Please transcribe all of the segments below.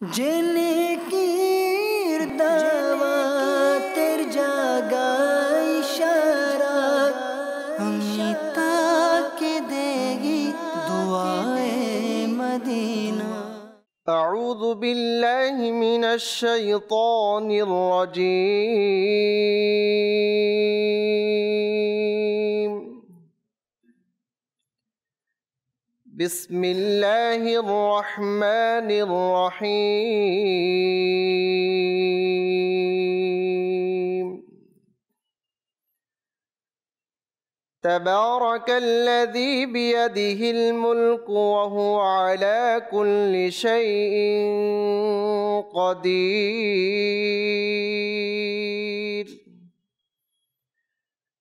جاتا کے دے گی دعائیں مدینہ اعوذ باللہ من الشیطان الرجیم بسم الله الرحمن الرحيم تبارك الذي بيده الملك وهو على كل شيء قدير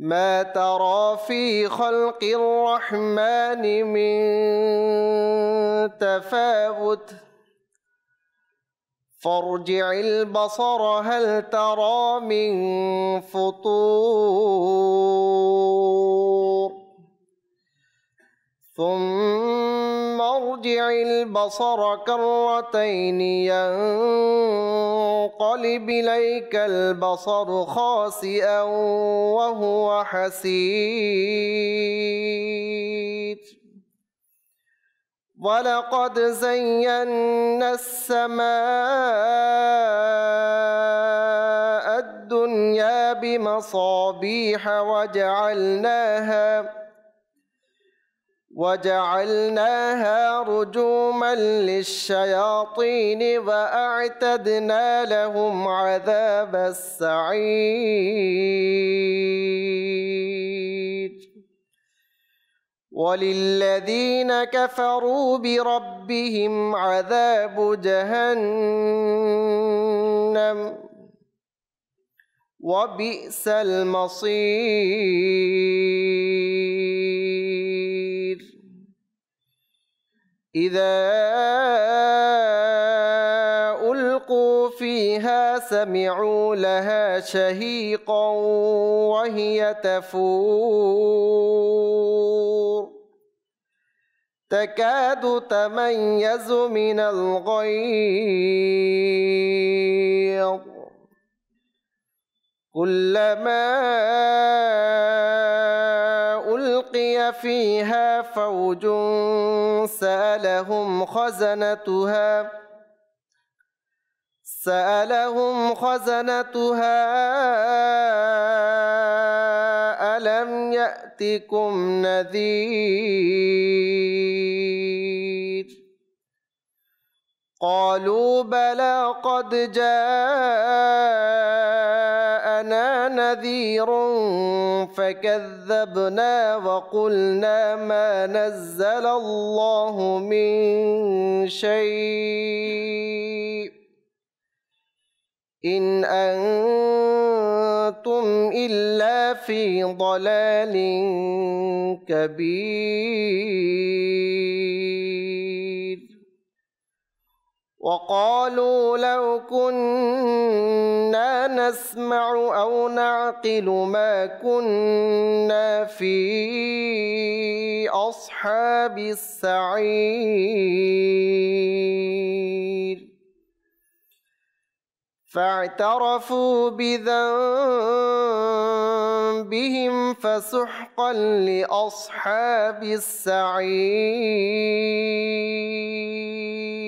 ما ترى في خلق الرحمن من تفاوت فارجع البصر هل ترى من فطور ثم ارجع البصر كرتين ينقلب اليك البصر خاسئا وهو حسير ولقد زينا السماء الدنيا بمصابيح وجعلناها وجعلناها رجوما للشياطين وأعتدنا لهم عذاب السعير وللذين كفروا بربهم عذاب جهنم وبئس المصير إذا ألقوا فيها سمعوا لها شهيقا وهي تفور تكاد تميز من الغيظ كلما فيها فوج سألهم خزنتها سألهم خزنتها ألم يأتكم نذير قالوا بلى قد جاء جاءنا نذير فكذبنا وقلنا ما نزل الله من شيء إن أنتم إلا في ضلال كبير وقالوا لو كنا نسمع أو نعقل ما كنا في أصحاب السعير فاعترفوا بذنبهم فسحقا لأصحاب السعير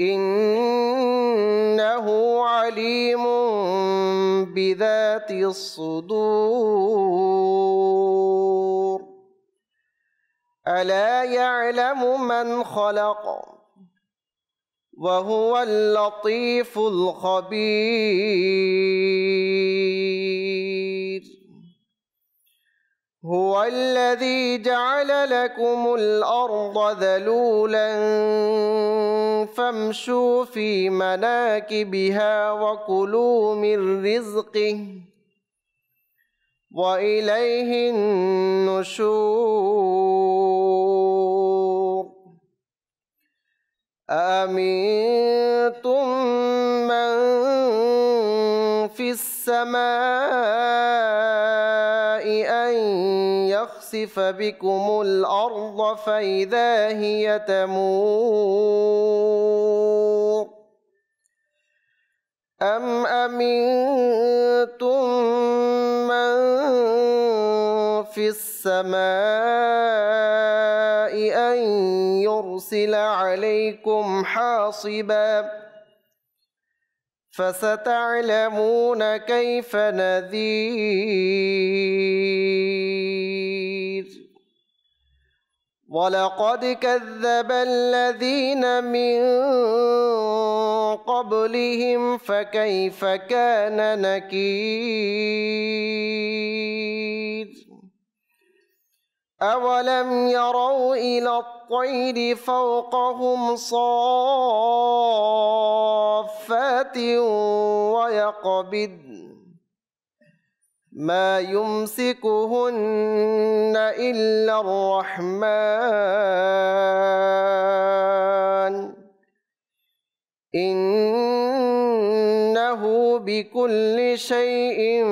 إنه عليم بذات الصدور ألا يعلم من خلق وهو اللطيف الخبير هو الذي جعل لكم الأرض ذلولا فامشوا في مناكبها وكلوا من رزقه وإليه النشور أمنتم من في السماء يخسف بكم الأرض فإذا هي تمور أم أمنتم من في السماء أن يرسل عليكم حاصباً فستعلمون كيف نذير ولقد كذب الذين من قبلهم فكيف كان نكير أولم يروا إلى الطير فوقهم صافات ويقبضن ما يمسكهن إلا الرحمن إنه بكل شيء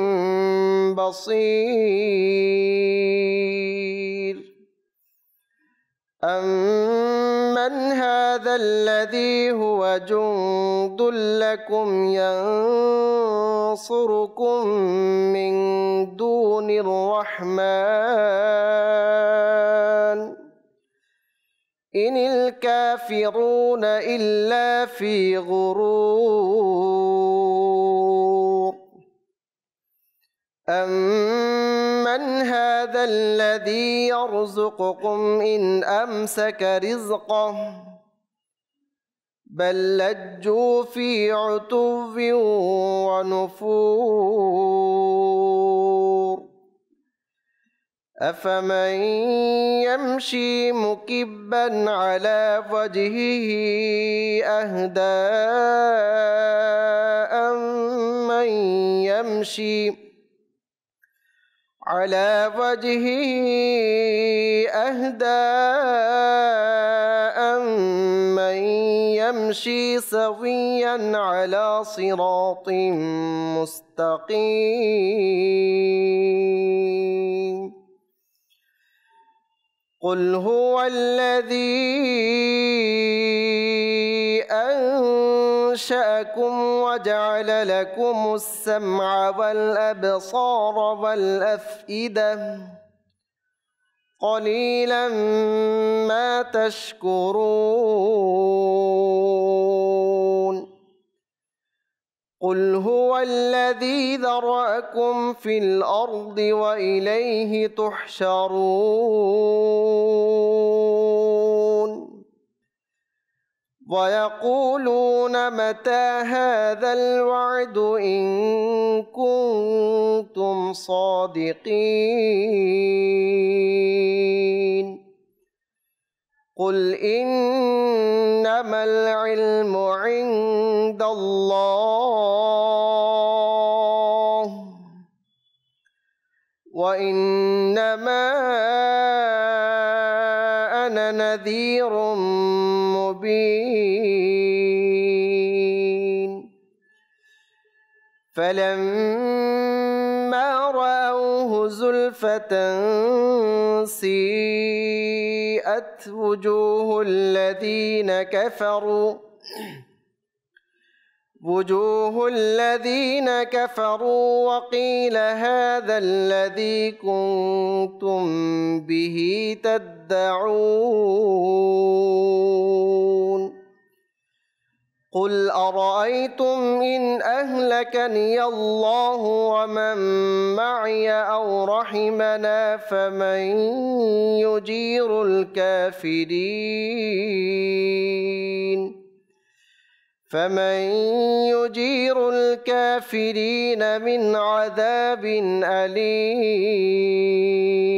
بصير أمن هذا الذي هو جند لكم ينصركم من دون الرحمن إن الكافرون إلا في غرور أمن هذا الذي يرزقكم إن أمسك رزقه بل لجوا في عتو ونفور أفمن يمشي مكبا على وجهه أهدى أم من يمشي على وجهه أهدى أمن يمشي سويا على صراط مستقيم قل هو الذي أنشأكم وجعل لكم السمع والأبصار والأفئدة قليلا ما تشكرون قل هو الذي ذرأكم في الأرض وإليه تحشرون ويقولون متى هذا الوعد إن كنتم صادقين قل إنما العلم عند الله وإنما أنا نذير مبين فلما رأوه زلفة سيئت وجوه الذين كفروا وجوه الذين كفروا وقيل هذا الذي كنتم به تدعون قل أرأيتم إن أهلكني الله ومن معي أو رحمنا فمن يجير الكافرين فمن يجير الكافرين من عذاب أليم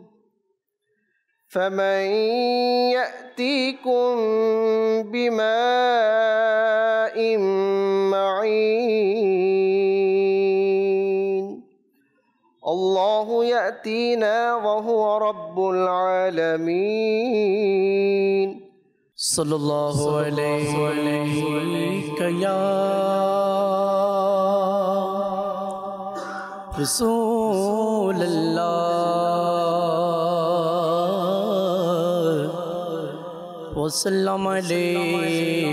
فمن ياتيكم بماء معين الله ياتينا وهو رب العالمين صلى الله عليه عليك يا رسول الله وسلم سلام لے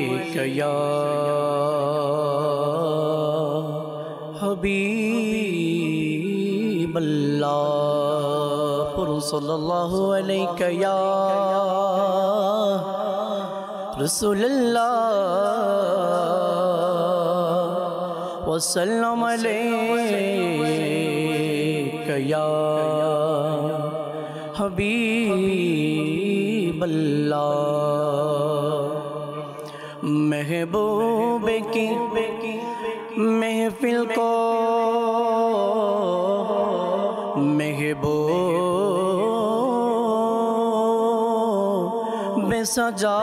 کبی بلہ پرسول اللہ ہو یا رسول اللہ وسلم یا حبیب اللہ محبوب کی محفل کو محبوب بے سجا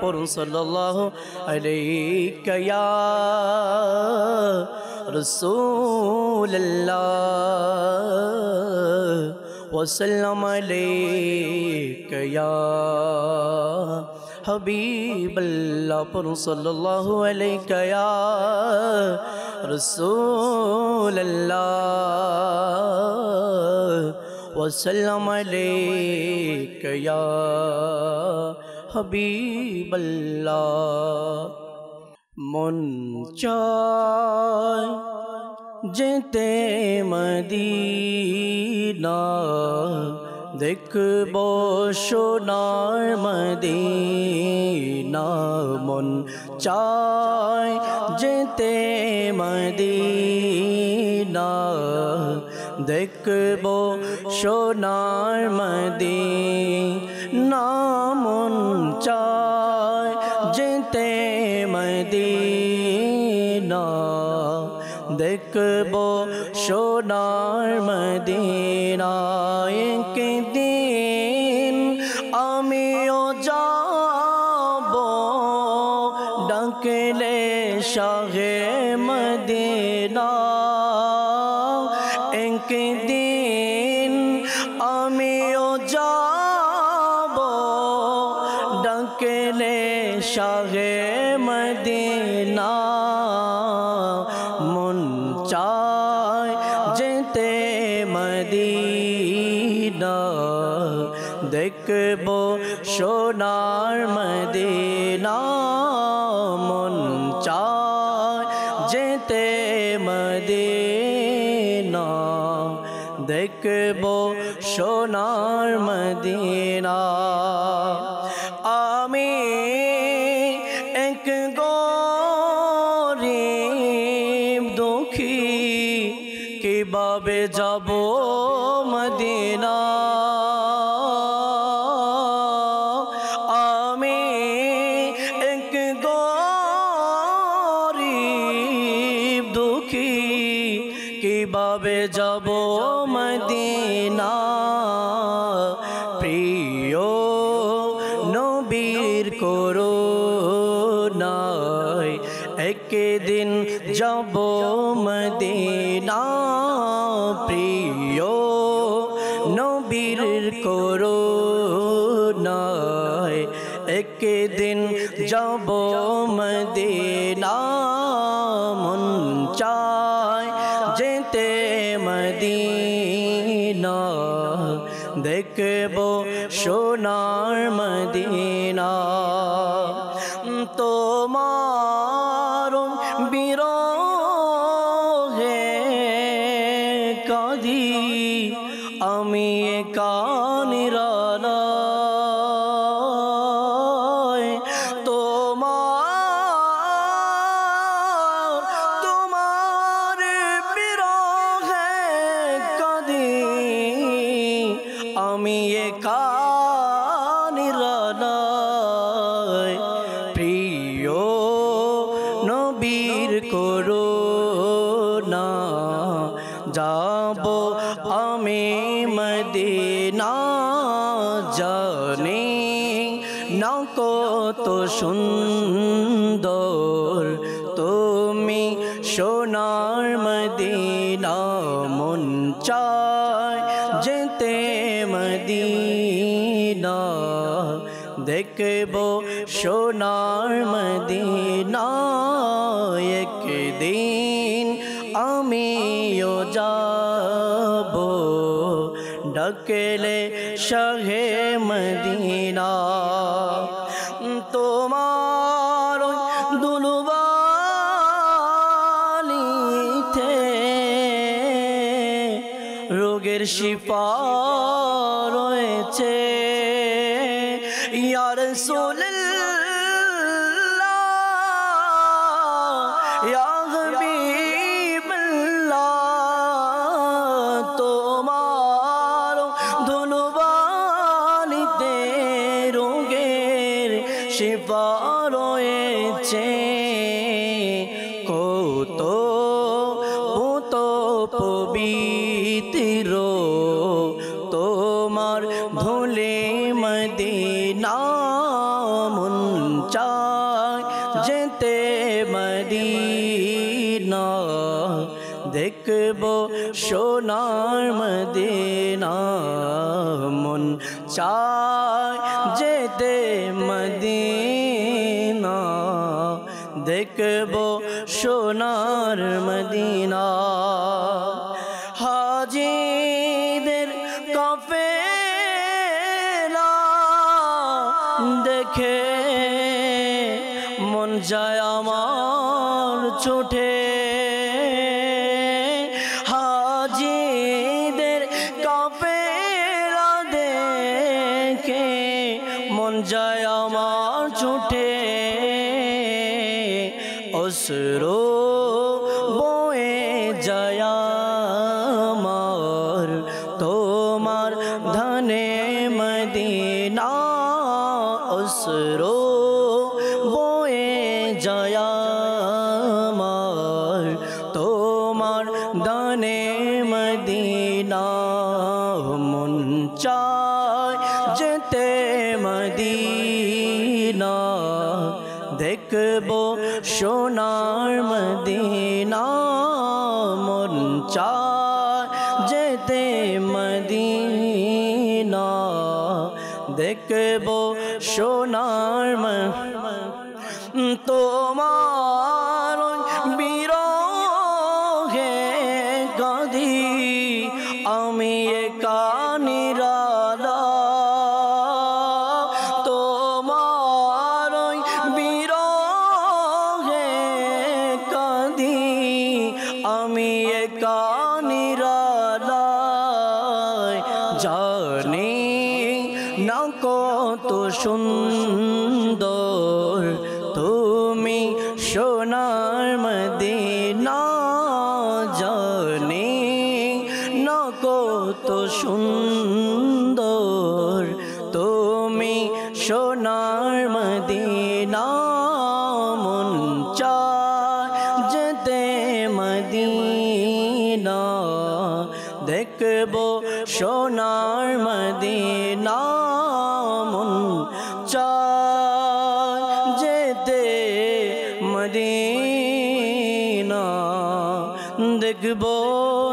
پرش لاہو وسلم علیک یا حبیب اللہ پر صلی اللہ علی یا رسول اللہ وسلم علیک یا حبیب اللہ چار جی مدینہ دیکھ بو شو نارمدین مون چائے جتیں مدینہ دیکھ بو شنار مدینہ সোনার মদিনা সোনার মদিনা মন চায় যেতে মদিনা দেখব সোনার মদিনা جب مدینہ منچائے چائے مدینہ دیکھ শিফা রয়েছে কত পুত পবিত্র তোমার ধুলে মদিনা চায় যেতে মদিনা দেখব সোনার মদিনা মন চা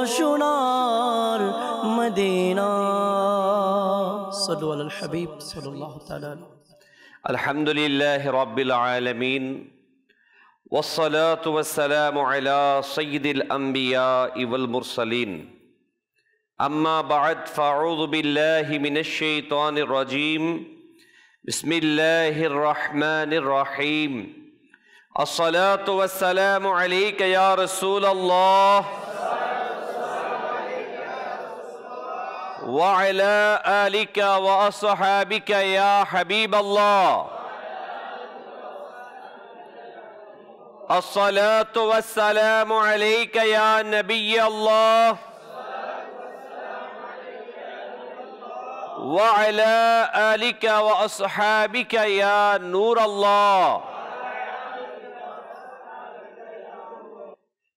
شنار مدينة صلوا على الحبيب صلى الله تعالى الحمد لله رب العالمين والصلاة والسلام على سيد الأنبياء والمرسلين أما بعد فأعوذ بالله من الشيطان الرجيم بسم الله الرحمن الرحيم الصلاة والسلام عليك يا رسول الله وعلى آلك وأصحابك يا حبيب الله الصلاة والسلام عليك يا نبي الله وعلى آلك وأصحابك يا نور الله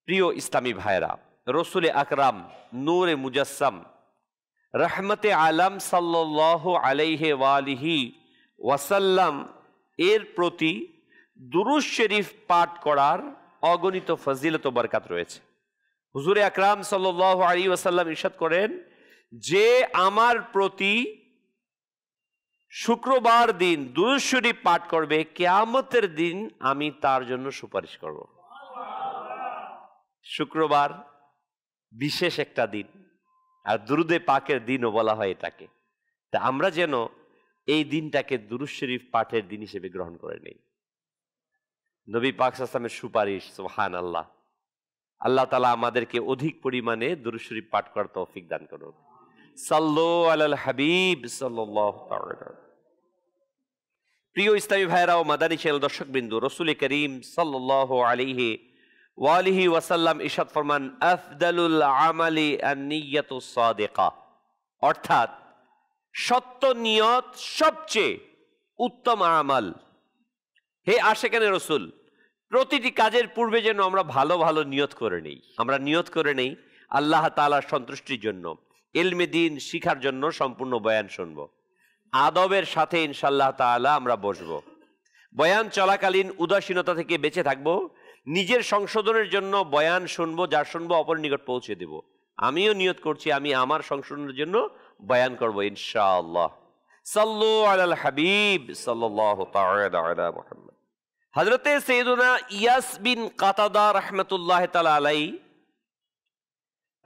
প্রিয় اسلامي بحيرة رسول أكرم نور مجسم রহমতে আলম সাল্লাহ আলাইহে ওয়ালিহি ওয়াসাল্লাম এর প্রতি দুরুজ শরীফ পাঠ করার অগণিত ফজিলত বরকাত রয়েছে হুজুরে আকরাম সাল্লাহ আলী ওয়াসাল্লাম ইরশাদ করেন যে আমার প্রতি শুক্রবার দিন দুরুজ শরীফ পাঠ করবে কেয়ামতের দিন আমি তার জন্য সুপারিশ করব শুক্রবার বিশেষ একটা দিন আর দুরুদে পাকের দিনও বলা হয় এটাকে তা আমরা যেন এই দিনটাকে দুরুদ শরীফ পাঠের দিন হিসেবে গ্রহণ করে নেই নবী পাক আসলামের সুপারিশ সোহান আল্লাহ আল্লাহ তালা আমাদেরকে অধিক পরিমাণে দুরুদ শরীফ পাঠ করার তৌফিক দান করুন সাল্লো আল হাবিব সাল্লাহ প্রিয় ইসলামী ভাইরা ও মাদানী দর্শক বিন্দু রসুল করিম সাল্লাহ আলিহে ওয়ালিহি ওয়াসাল্লাম ইশাদ ফরমান আফদালুল আমালি সাদেকা অর্থাৎ সত্য নিয়ত সবচেয়ে উত্তম আমাল হে আশেখানে রসুল প্রতিটি কাজের পূর্বে যেন আমরা ভালো ভালো নিয়ত করে নেই আমরা নিয়ত করে নেই আল্লাহ তালার সন্তুষ্টির জন্য এলমে দিন শিখার জন্য সম্পূর্ণ বয়ান শুনব আদবের সাথে ইনশাল্লাহ তালা আমরা বসব বয়ান চলাকালীন উদাসীনতা থেকে বেঁচে থাকবো নিজের সংশোধনের জন্য বয়ান শুনবো যা শুনবো অপর নিকট পৌঁছে দেব আমিও নিয়ত করছি আমি আমার সংশোধনের জন্য বয়ান করবো ইনশাআল্লাহ সাল্লু আলাল হাবিব সাল্লাহ হজরতে সৈদুনা ইয়াস বিন কাতাদা রহমতুল্লাহ তালা আলাই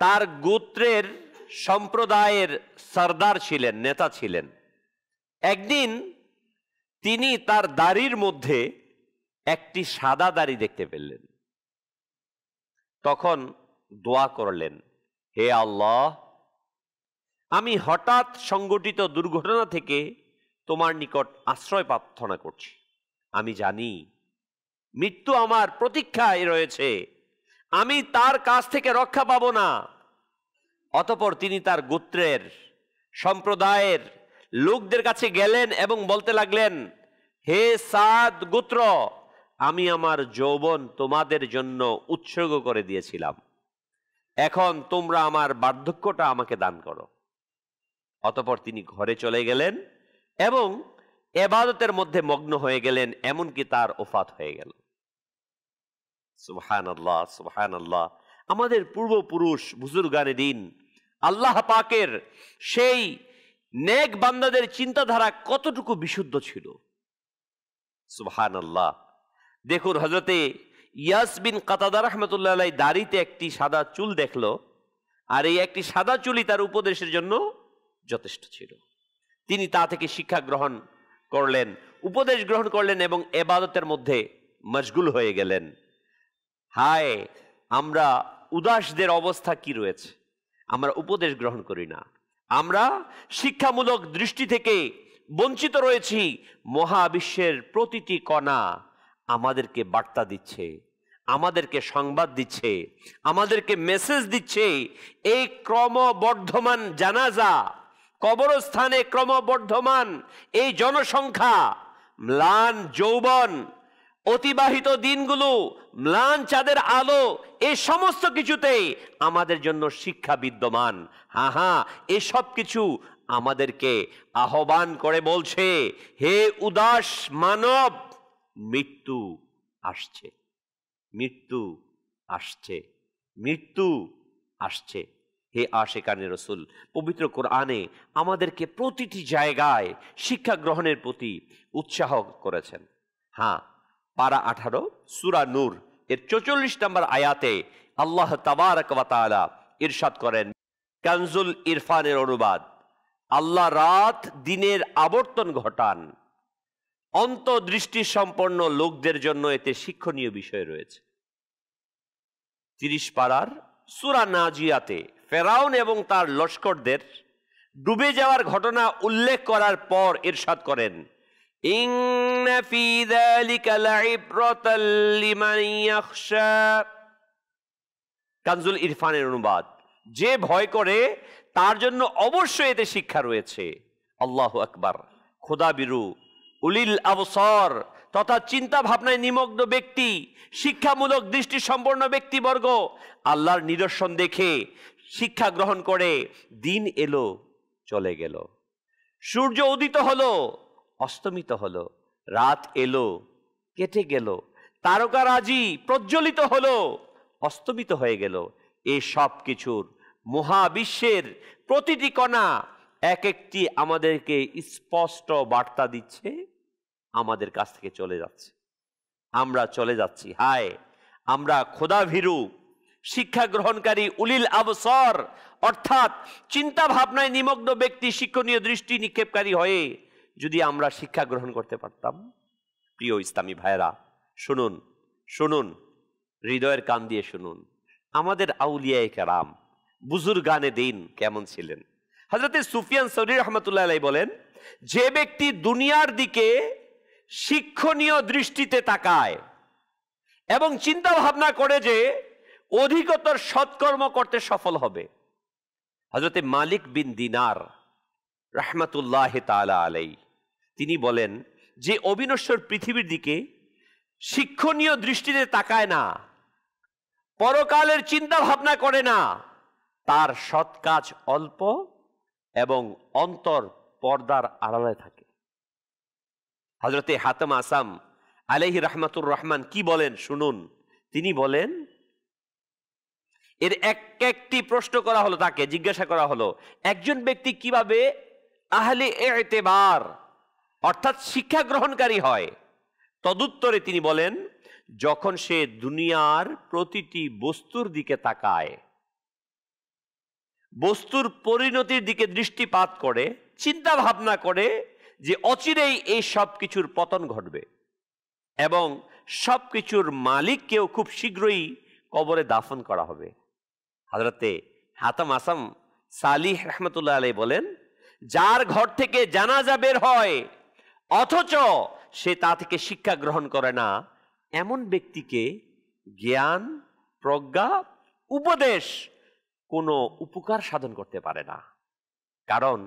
তার গোত্রের সম্প্রদায়ের সর্দার ছিলেন নেতা ছিলেন একদিন তিনি তার দাড়ির মধ্যে একটি সাদা দাড়ি দেখতে পেলেন তখন দোয়া করলেন হে আল্লাহ আমি হঠাৎ সংগঠিত দুর্ঘটনা থেকে তোমার নিকট আশ্রয় প্রার্থনা করছি আমি জানি মৃত্যু আমার প্রতীক্ষায় রয়েছে আমি তার কাছ থেকে রক্ষা পাব না অতপর তিনি তার গোত্রের সম্প্রদায়ের লোকদের কাছে গেলেন এবং বলতে লাগলেন হে সাদ গোত্র আমি আমার যৌবন তোমাদের জন্য উৎসর্গ করে দিয়েছিলাম এখন তোমরা আমার বার্ধক্যটা আমাকে দান করো অতপর তিনি ঘরে চলে গেলেন এবং এবাদতের মধ্যে মগ্ন হয়ে গেলেন এমনকি তার ওফাত হয়ে গেল সুহান আল্লাহ সুহান আল্লাহ আমাদের পূর্বপুরুষ বুজুর্গানে দিন আল্লাহ পাকের সেই নেক বান্দাদের চিন্তাধারা কতটুকু বিশুদ্ধ ছিল সুহান আল্লাহ দেখুন হজরতে ইয়াস বিন কাতাদা রহমতুল্লাহ দাড়িতে একটি সাদা চুল দেখল আর এই একটি সাদা চুলই তার উপদেশের জন্য যথেষ্ট ছিল তিনি তা থেকে শিক্ষা গ্রহণ করলেন উপদেশ গ্রহণ করলেন এবং এবাদতের মধ্যে মশগুল হয়ে গেলেন হায় আমরা উদাসদের অবস্থা কি রয়েছে আমরা উপদেশ গ্রহণ করি না আমরা শিক্ষামূলক দৃষ্টি থেকে বঞ্চিত রয়েছি মহাবিশ্বের প্রতিটি কণা আমাদেরকে বার্তা দিচ্ছে আমাদেরকে সংবাদ দিচ্ছে আমাদেরকে মেসেজ দিচ্ছে এই ক্রমবর্ধমান জানাজা কবরস্থানে ক্রমবর্ধমান এই জনসংখ্যা ম্লান যৌবন অতিবাহিত দিনগুলো ম্লান চাঁদের আলো এই সমস্ত কিছুতেই আমাদের জন্য শিক্ষা বিদ্যমান হা হ্যাঁ, হা হ্যাঁ, এসব কিছু আমাদেরকে আহ্বান করে বলছে হে উদাস মানব মৃত্যু আসছে মৃত্যু আসছে মৃত্যু আসছে হে কানে রসুল পবিত্র কোরআনে আমাদেরকে প্রতিটি জায়গায় শিক্ষা গ্রহণের প্রতি উৎসাহ করেছেন হ্যাঁ পারা আঠারো সুরা নূর এর চৌচল্লিশ নম্বর আয়াতে আল্লাহ তাবারকালা ইরশাদ করেন কানজুল ইরফানের অনুবাদ আল্লাহ রাত দিনের আবর্তন ঘটান অন্তদৃষ্টি সম্পন্ন লোকদের জন্য এতে শিক্ষণীয় বিষয় রয়েছে তিরিশ পাড়ার সুরা নাজিয়াতে ফেরাউন এবং তার লস্করদের ডুবে যাওয়ার ঘটনা উল্লেখ করার পর ইরশাদ করেন কানজুল ইরফানের অনুবাদ যে ভয় করে তার জন্য অবশ্যই এতে শিক্ষা রয়েছে আল্লাহ আকবার খোদা বিরু উলিল অবসর তথা চিন্তা ভাবনায় নিমগ্ন ব্যক্তি শিক্ষামূলক দৃষ্টি সম্পন্ন ব্যক্তিবর্গ আল্লাহর নিদর্শন দেখে শিক্ষা গ্রহণ করে দিন এলো চলে গেল সূর্য উদিত হলো অস্তমিত হলো রাত এলো কেটে গেল তারকারাজি প্রজ্বলিত হলো অস্তমিত হয়ে গেল এ সব কিছুর মহাবিশ্বের প্রতিটি কণা এক একটি আমাদেরকে স্পষ্ট বার্তা দিচ্ছে আমাদের কাছ থেকে চলে যাচ্ছে আমরা চলে যাচ্ছি হায় আমরা খোদাভীরু শিক্ষা গ্রহণকারী উলিল আবসর অর্থাৎ চিন্তা ভাবনায় নিমগ্ন ব্যক্তি শিক্ষণীয় দৃষ্টি নিক্ষেপকারী হয়ে যদি আমরা শিক্ষা গ্রহণ করতে পারতাম প্রিয় ইসলামী ভাইরা শুনুন শুনুন হৃদয়ের কান দিয়ে শুনুন আমাদের আউলিয়ায় কারাম বুজুর্গানে দিন কেমন ছিলেন হজরতে সুফিয়ান সৌরি রহমতুল্লাহ বলেন যে ব্যক্তি দুনিয়ার দিকে শিক্ষণীয় দৃষ্টিতে তাকায় এবং চিন্তা ভাবনা করে যে অধিকতর সৎকর্ম করতে সফল হবে হজরতে মালিক বিন দিনার রহমাতুল্লাহ তালা আলাই তিনি বলেন যে অবিনশ্বর পৃথিবীর দিকে শিক্ষণীয় দৃষ্টিতে তাকায় না পরকালের চিন্তা ভাবনা করে না তার সৎ কাজ অল্প এবং অন্তর পর্দার আড়ালে থাকে হজরতে হাতম আসাম আলহি রাহমাতুর রহমান কি বলেন শুনুন তিনি বলেন এর এক একটি প্রশ্ন করা হলো তাকে জিজ্ঞাসা করা হলো একজন ব্যক্তি কিভাবে আহলে এতেবার অর্থাৎ শিক্ষা গ্রহণকারী হয় তদুত্তরে তিনি বলেন যখন সে দুনিয়ার প্রতিটি বস্তুর দিকে তাকায় বস্তুর পরিণতির দিকে দৃষ্টিপাত করে চিন্তা ভাবনা করে যে অচিরেই এই সব কিছুর পতন ঘটবে এবং সব কিছুর মালিককেও খুব শীঘ্রই কবরে দাফন করা হবে হাজরতে হাতাম আসাম সালিহ রহমতুল্লাহ আলাই বলেন যার ঘর থেকে জানাজা বের হয় অথচ সে তা থেকে শিক্ষা গ্রহণ করে না এমন ব্যক্তিকে জ্ঞান প্রজ্ঞা উপদেশ কোনো উপকার সাধন করতে পারে না কারণ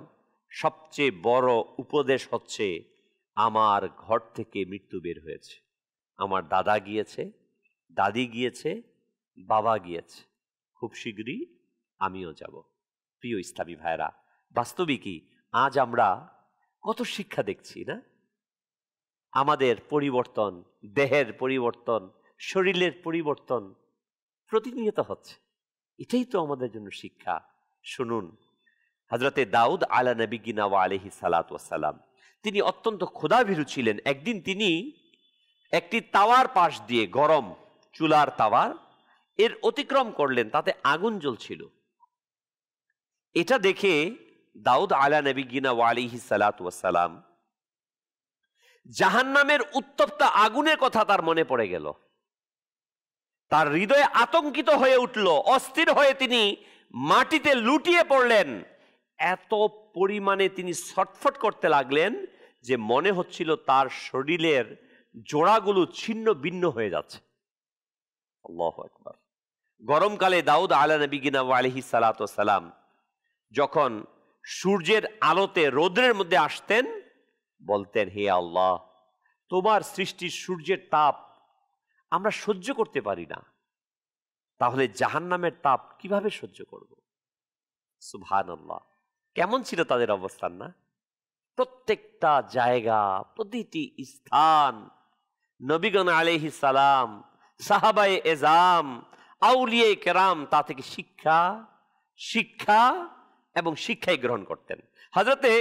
সবচেয়ে বড় উপদেশ হচ্ছে আমার ঘর থেকে মৃত্যু বের হয়েছে আমার দাদা গিয়েছে দাদি গিয়েছে বাবা গিয়েছে খুব শীঘ্রই আমিও যাব প্রিয় ইসলামী ভাইরা বাস্তবিকই আজ আমরা কত শিক্ষা দেখছি না আমাদের পরিবর্তন দেহের পরিবর্তন শরীরের পরিবর্তন প্রতিনিয়ত হচ্ছে এটাই তো আমাদের জন্য শিক্ষা শুনুন হজরতে দাউদ আলা নবিগিনা আলহি সালাতাম তিনি অত্যন্ত ক্ষুধাভীরু ছিলেন একদিন তিনি একটি তাওয়ার পাশ দিয়ে গরম চুলার তাওয়ার এর অতিক্রম করলেন তাতে আগুন জ্বলছিল এটা দেখে দাউদ আলা নবিগিনা আলিহি সালাতাম জাহান নামের উত্তপ্ত আগুনের কথা তার মনে পড়ে গেল তার হৃদয়ে আতঙ্কিত হয়ে উঠল অস্থির হয়ে তিনি মাটিতে লুটিয়ে পড়লেন এত পরিমাণে তিনি ছটফট করতে লাগলেন যে মনে হচ্ছিল তার শরীরের জোড়াগুলো ছিন্ন ভিন্ন হয়ে যাচ্ছে আল্লাহ একবার গরমকালে দাউদ আলা নবীনা আলহি সালাম যখন সূর্যের আলোতে রোদ্রের মধ্যে আসতেন বলতেন হে আল্লাহ তোমার সৃষ্টির সূর্যের তাপ আমরা সহ্য করতে পারি না তাহলে জাহান্নামের তাপ কিভাবে সহ্য করব সুভান আল্লাহ কেমন ছিল তাদের অবস্থান না প্রত্যেকটা জায়গা প্রতিটি স্থান নবীগণ আলহি সালাম সাহাবাই এজাম আউলিয়ে কেরাম তা থেকে শিক্ষা শিক্ষা এবং শিক্ষাই গ্রহণ করতেন হজরতে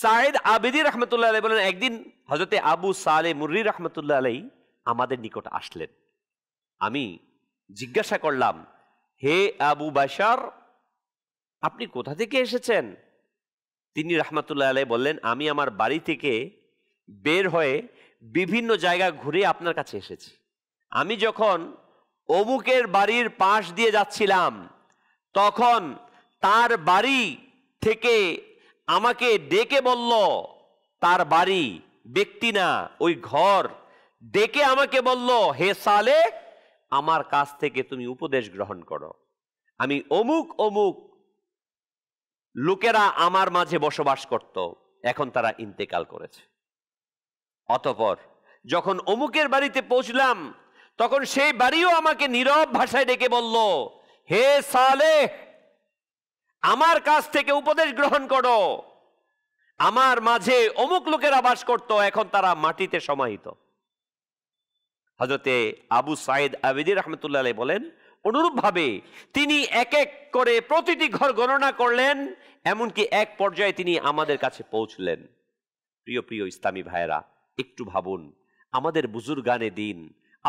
সাইদ আবিদি রহমতুল্লাহ আলাই বলেন একদিন হজরতে আবু সালে মুরি রহমতুল্লাহ আলাই আমাদের নিকট আসলেন আমি জিজ্ঞাসা করলাম হে আবু বাসার আপনি কোথা থেকে এসেছেন তিনি রাহমাতুল্লাহ আলাই বললেন আমি আমার বাড়ি থেকে বের হয়ে বিভিন্ন জায়গা ঘুরে আপনার কাছে এসেছি আমি যখন অমুকের বাড়ির পাশ দিয়ে যাচ্ছিলাম তখন তার বাড়ি থেকে আমাকে ডেকে বলল তার বাড়ি ব্যক্তি না ওই ঘর ডেকে আমাকে বলল হে সালে আমার কাছ থেকে তুমি উপদেশ গ্রহণ করো আমি অমুক অমুক লোকেরা আমার মাঝে বসবাস করত এখন তারা ইন্তেকাল করেছে অতপর যখন অমুকের বাড়িতে পৌঁছলাম তখন সেই বাড়িও আমাকে নীরব ভাষায় ডেকে বলল হে সালে আমার কাছ থেকে উপদেশ গ্রহণ করো আমার মাঝে অমুক লোকেরা বাস করত এখন তারা মাটিতে সমাহিত হজরতে আবু সাইদ আবিদি রহমতুল্লাহ বলেন অনুরূপভাবে তিনি এক এক করে প্রতিটি ঘর গণনা করলেন এমনকি এক পর্যায়ে তিনি আমাদের কাছে পৌঁছলেন প্রিয় প্রিয় ইসলামী ভাইয়েরা একটু ভাবুন আমাদের বুজুর্গানে দিন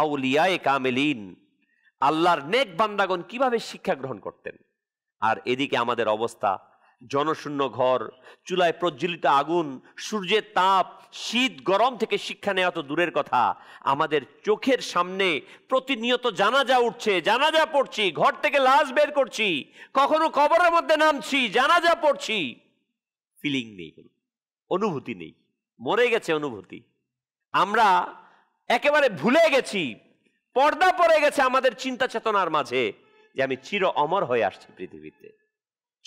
আউলিয়ায় কামেলিন আল্লাহর নেক বান্দাগণ কিভাবে শিক্ষা গ্রহণ করতেন আর এদিকে আমাদের অবস্থা জনশূন্য ঘর চুলায় প্রজ্বলিত আগুন সূর্যের তাপ শীত গরম থেকে শিক্ষা নেওয়া তো দূরের কথা আমাদের চোখের সামনে প্রতিনিয়ত জানাজা উঠছে জানাজা পড়ছি ঘর থেকে লাশ বের করছি কখনো কবরের মধ্যে নামছি জানাজা পড়ছি ফিলিং নেই কোনো অনুভূতি নেই মরে গেছে অনুভূতি আমরা একেবারে ভুলে গেছি পর্দা পড়ে গেছে আমাদের চিন্তা চেতনার মাঝে যে আমি চির অমর হয়ে আসছি পৃথিবীতে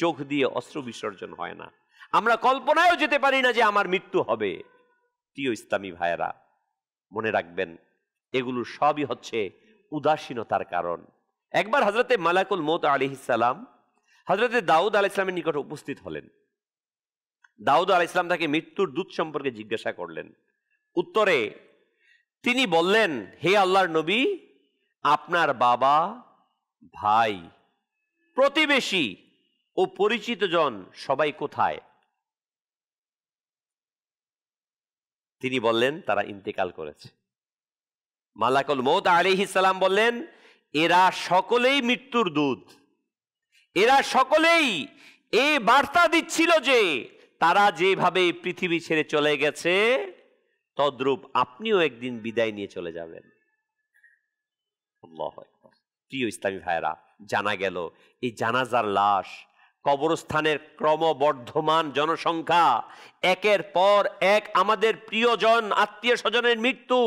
চোখ দিয়ে অস্ত্র বিসর্জন হয় না আমরা কল্পনায়ও যেতে পারি না যে আমার মৃত্যু হবে প্রিয় ইসলামী ভাইয়েরা মনে রাখবেন এগুলো সবই হচ্ছে উদাসীনতার কারণ একবার হজরতে মালাকুল মত আলিহিসাল্লাম হজরতে দাউদ আল ইসলামের নিকট উপস্থিত হলেন দাউদ আল ইসলাম তাকে মৃত্যুর দূত সম্পর্কে জিজ্ঞাসা করলেন উত্তরে তিনি বললেন হে আল্লাহর নবী আপনার বাবা ভাই প্রতিবেশী ও পরিচিত জন সবাই কোথায় তিনি বললেন তারা ইন্তেকাল করেছে মালাকুল মৌত সালাম বললেন এরা সকলেই মৃত্যুর দূত এরা সকলেই এ বার্তা দিচ্ছিল যে তারা যেভাবে পৃথিবী ছেড়ে চলে গেছে তদ্রূপ আপনিও একদিন বিদায় নিয়ে চলে যাবেন প্রিয় ইসলামী ভাইরা জানা গেল এই জানাজার লাশ কবরস্থানের ক্রমবর্ধমান জনসংখ্যা একের পর এক আমাদের প্রিয়জন আত্মীয় স্বজনের মৃত্যু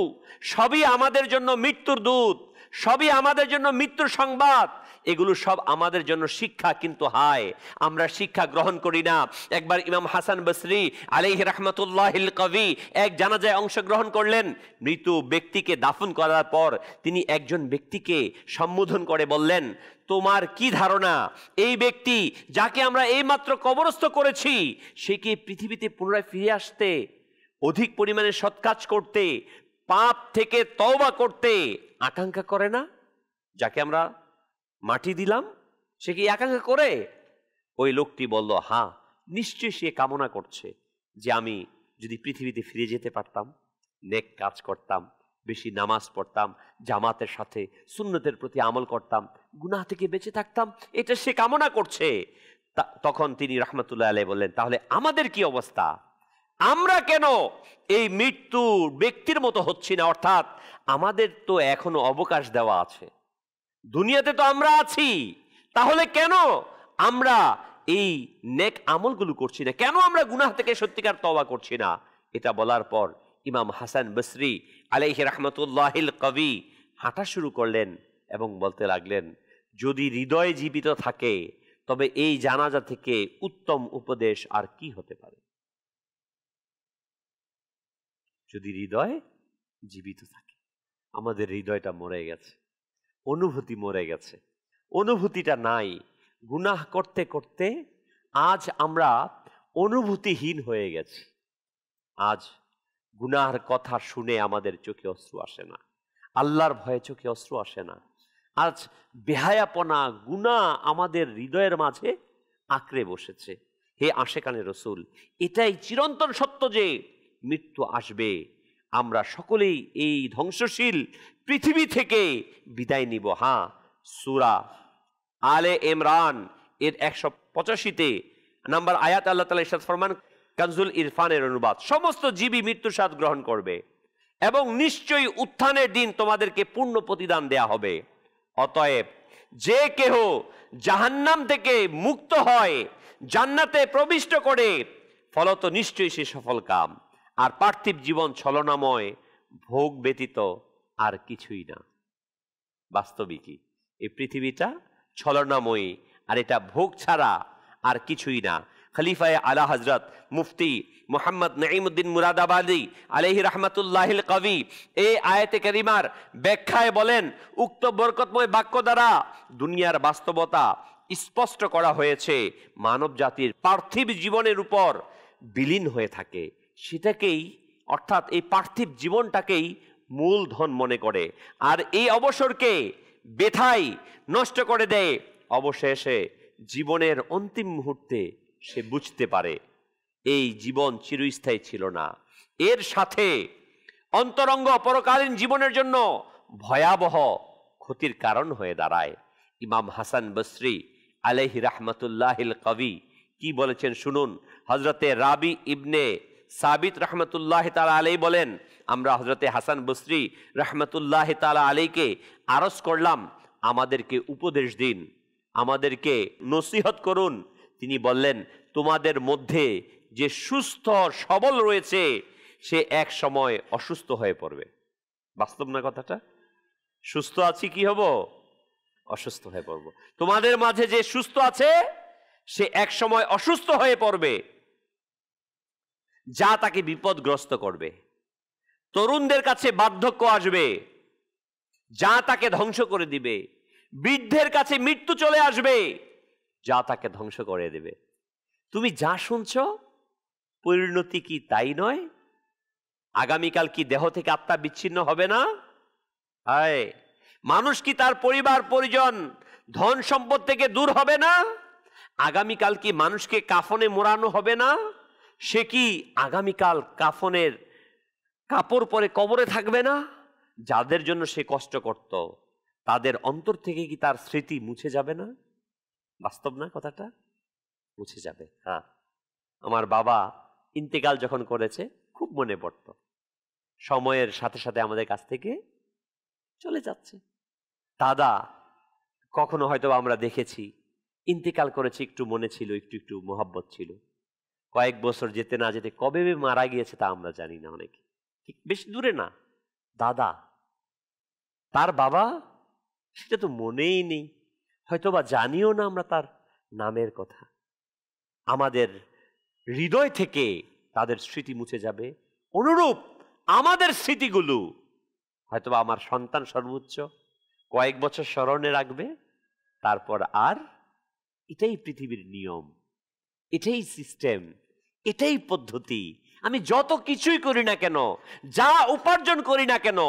সবই আমাদের জন্য মৃত্যুর দূত সবই আমাদের জন্য মৃত্যুর সংবাদ এগুলো সব আমাদের জন্য শিক্ষা কিন্তু হায় আমরা শিক্ষা গ্রহণ করি না একবার ইমাম হাসান বসরি আলিহ রহমতুল্লাহ কবি এক জানাজায় অংশগ্রহণ করলেন মৃত ব্যক্তিকে দাফন করার পর তিনি একজন ব্যক্তিকে সম্বোধন করে বললেন তোমার কি ধারণা এই ব্যক্তি যাকে আমরা এইমাত্র কবরস্থ করেছি সে কি পৃথিবীতে পুনরায় ফিরে আসতে অধিক পরিমাণে সৎকাজ করতে পাপ থেকে তওবা করতে আকাঙ্ক্ষা করে না যাকে আমরা মাটি দিলাম সে কি একা করে ওই লোকটি বলল হা নিশ্চয়ই সে কামনা করছে যে আমি যদি পৃথিবীতে ফিরে যেতে পারতাম নেক কাজ করতাম বেশি নামাজ পড়তাম জামাতের সাথে সুন্নতের প্রতি আমল করতাম গুনা থেকে বেঁচে থাকতাম এটা সে কামনা করছে তখন তিনি রহমতুল্লাহ আলাই বললেন তাহলে আমাদের কি অবস্থা আমরা কেন এই মৃত্যু ব্যক্তির মতো হচ্ছি না অর্থাৎ আমাদের তো এখনো অবকাশ দেওয়া আছে দুনিয়াতে তো আমরা আছি তাহলে কেন আমরা এই নেক আমলগুলো করছি না কেন আমরা গুনাহ থেকে সত্যিকার তওয়া করছি না এটা বলার পর ইমাম হাসান বসরি আলাইহি রহমতুল্লাহিল কবি হাঁটা শুরু করলেন এবং বলতে লাগলেন যদি হৃদয়ে জীবিত থাকে তবে এই জানাজা থেকে উত্তম উপদেশ আর কি হতে পারে যদি হৃদয় জীবিত থাকে আমাদের হৃদয়টা মরে গেছে অনুভূতি মরে গেছে অনুভূতিটা নাই গুনাহ করতে করতে আজ আমরা অনুভূতিহীন হয়ে গেছি আজ গুনাহার কথা শুনে আমাদের চোখে অশ্রু আসে না আল্লাহর ভয়ে চোখে অশ্রু আসে না আজ বেহায়াপনা গুণা আমাদের হৃদয়ের মাঝে আঁকড়ে বসেছে হে আশেকানে রসুল এটাই চিরন্তন সত্য যে মৃত্যু আসবে আমরা সকলেই এই ধ্বংসশীল পৃথিবী থেকে বিদায় নিব হ্যাঁ সুরা আলে এমরান এর একশো পঁচাশিতে নাম্বার আয়াত আল্লাহ তালা ইসাদ ফরমান কানজুল ইরফানের অনুবাদ সমস্ত জীবী মৃত্যু স্বাদ গ্রহণ করবে এবং নিশ্চয়ই উত্থানের দিন তোমাদেরকে পূর্ণ প্রতিদান দেয়া হবে অতএব যে কেহ জাহান্নাম থেকে মুক্ত হয় জান্নাতে প্রবিষ্ট করে ফলত নিশ্চয়ই সে সফল কাম আর পার্থিব জীবন ছলনাময় ভোগ ব্যতীত আর কিছুই না বাস্তবিকই এই পৃথিবীটা ছলনাময়ী আর এটা ভোগ ছাড়া আর কিছুই না খলিফায় আলা হজরত মুফতি মোহাম্মদ নঈমুদ্দিন মুরাদাবাদী আলহি রহমতুল্লাহ কবি এই আয়তে করিমার ব্যাখ্যায় বলেন উক্ত বরকতময় বাক্য দ্বারা দুনিয়ার বাস্তবতা স্পষ্ট করা হয়েছে মানব জাতির পার্থিব জীবনের উপর বিলীন হয়ে থাকে সেটাকেই অর্থাৎ এই পার্থিব জীবনটাকেই মূল ধন মনে করে আর এই অবসরকে বেথাই নষ্ট করে দেয় অবশেষে জীবনের অন্তিম মুহূর্তে সে বুঝতে পারে এই জীবন চিরস্থায়ী ছিল না এর সাথে অন্তরঙ্গ পরকালীন জীবনের জন্য ভয়াবহ ক্ষতির কারণ হয়ে দাঁড়ায় ইমাম হাসান বসরি আলহি রাহমাতুল্লাহিল কবি কি বলেছেন শুনুন হজরতে রাবি ইবনে সাবিত রহমতুল্লাহ তালা আলী বলেন আমরা হজরতে হাসান বসরি রহমতুল্লাহ তালা আলীকে আরস করলাম আমাদেরকে উপদেশ দিন আমাদেরকে নসিহত করুন তিনি বললেন তোমাদের মধ্যে যে সুস্থ সবল রয়েছে সে এক সময় অসুস্থ হয়ে পড়বে বাস্তব না কথাটা সুস্থ আছি কি হব অসুস্থ হয়ে পড়ব তোমাদের মাঝে যে সুস্থ আছে সে এক সময় অসুস্থ হয়ে পড়বে যা তাকে বিপদগ্রস্ত করবে তরুণদের কাছে বার্ধক্য আসবে যা তাকে ধ্বংস করে দিবে বৃদ্ধের কাছে মৃত্যু চলে আসবে যা তাকে ধ্বংস করে দেবে তুমি যা শুনছ পরিণতি কি তাই নয় আগামীকাল কি দেহ থেকে আত্মা বিচ্ছিন্ন হবে না মানুষ কি তার পরিবার পরিজন ধন সম্পদ থেকে দূর হবে না আগামীকাল কি মানুষকে কাফনে মোড়ানো হবে না সে কি আগামীকাল কাফনের কাপড় পরে কবরে থাকবে না যাদের জন্য সে কষ্ট করত তাদের অন্তর থেকে কি তার স্মৃতি মুছে যাবে না বাস্তব না কথাটা মুছে যাবে হ্যাঁ আমার বাবা ইন্তেকাল যখন করেছে খুব মনে পড়ত সময়ের সাথে সাথে আমাদের কাছ থেকে চলে যাচ্ছে দাদা কখনো হয়তো আমরা দেখেছি ইন্তেকাল করেছি একটু মনে ছিল একটু একটু মোহাব্বত ছিল কয়েক বছর যেতে না যেতে কবে মারা গিয়েছে তা আমরা জানি না অনেকে বেশ দূরে না দাদা তার বাবা সেটা তো মনেই নেই হয়তো বা জানিও না আমরা তার নামের কথা আমাদের হৃদয় থেকে তাদের স্মৃতি মুছে যাবে অনুরূপ আমাদের স্মৃতিগুলো হয়তো আমার সন্তান সর্বোচ্চ কয়েক বছর স্মরণে রাখবে তারপর আর এটাই পৃথিবীর নিয়ম এটাই সিস্টেম এটাই পদ্ধতি আমি যত কিছুই করি না কেন যা উপার্জন করি না কেন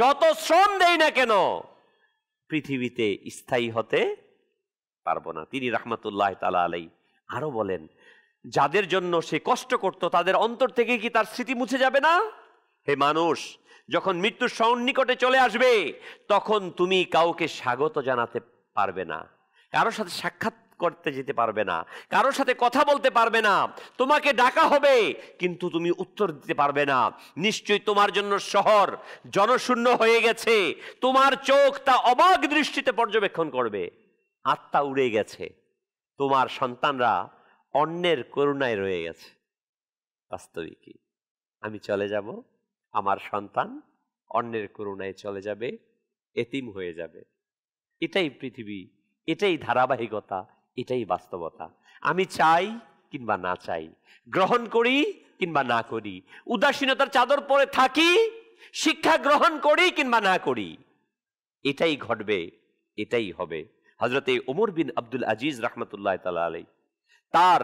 যত শ্রম দেই না কেন পৃথিবীতে স্থায়ী হতে পারবো না তিনি রাহমাতুল্লাহ তালা আলাই আরো বলেন যাদের জন্য সে কষ্ট করত তাদের অন্তর থেকে কি তার স্মৃতি মুছে যাবে না হে মানুষ যখন মৃত্যুর সন্নিকটে চলে আসবে তখন তুমি কাউকে স্বাগত জানাতে পারবে না কারোর সাথে সাক্ষাৎ করতে যেতে পারবে না কারোর সাথে কথা বলতে পারবে না তোমাকে ডাকা হবে কিন্তু তুমি উত্তর দিতে পারবে না নিশ্চয়ই তোমার জন্য শহর জনশূন্য হয়ে গেছে তোমার চোখ তা অবাক দৃষ্টিতে পর্যবেক্ষণ করবে আত্মা উড়ে গেছে তোমার সন্তানরা অন্যের করুণায় রয়ে গেছে বাস্তবিকই আমি চলে যাব আমার সন্তান অন্যের করুণায় চলে যাবে এতিম হয়ে যাবে এটাই পৃথিবী এটাই ধারাবাহিকতা এটাই বাস্তবতা আমি চাই কিংবা না চাই গ্রহণ করি কিংবা না করি উদাসীনতার চাদর পরে থাকি শিক্ষা গ্রহণ করি কিংবা না করি এটাই ঘটবে এটাই হবে হজরতে ওমর বিন আব্দুল আজিজ রহমতুল্লাহ তালা আলাই তার